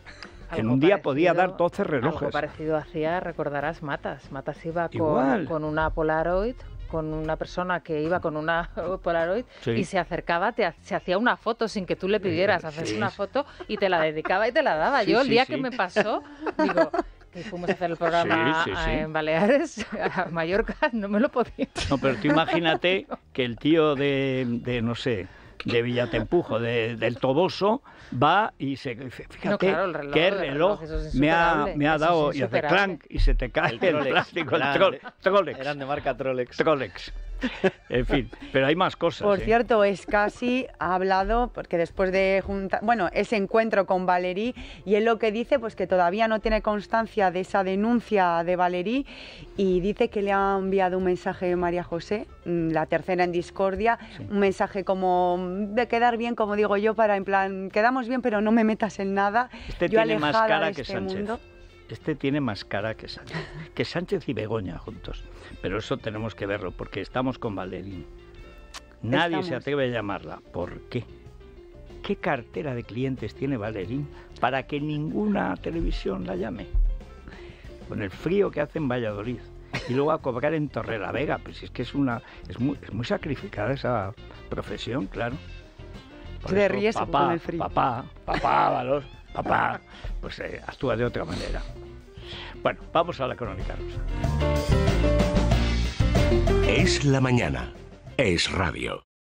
Speaker 1: En un día podía dar 12 relojes. Algo parecido
Speaker 2: hacía, recordarás, Matas. Matas iba con, una Polaroid con una persona que iba con una Polaroid y se acercaba, se hacía una foto sin que tú le pidieras eh, hacer una foto y te la dedicaba y te la daba. Yo el día que me pasó, digo, y fuimos a hacer el programa en Baleares, a Mallorca, no me lo podía.
Speaker 1: No, pero tú imagínate que el tío de, de no sé, de Villatempujo, de, del Toboso, va y se. Fíjate que el reloj, qué me, ha, me ha dado. y hace clank y se te cae el, plástico, marca Trolex. Trolex. en fin, pero hay más cosas. Por ¿eh?
Speaker 7: cierto, es casi ha hablado, porque después de junta, bueno, ese encuentro con Valerí, y él lo que dice, pues que todavía no tiene constancia de esa denuncia de Valerí, y dice que le ha enviado un mensaje María José, mm, la tercera en discordia, un mensaje como de quedar bien, como digo yo, para en plan, quedamos bien, pero no me metas en nada. Este yo tiene más cara que este Sánchez
Speaker 1: este tiene más cara que Sánchez, que Sánchez y Begoña juntos. Pero eso tenemos que verlo, porque estamos con Valerín. Nadie se atreve a llamarla. ¿Por qué? ¿Qué cartera de clientes tiene Valerín para que ninguna televisión la llame? Con el frío que hace en Valladolid. Y luego a cobrar en Torrelavega, pues es que es una es muy, muy sacrificada esa profesión, claro. de riesgo con el frío. Papá, papá, valor papá, pues eh, actúa de otra manera. Bueno, vamos a la crónica rusa.
Speaker 9: Es la mañana, es radio.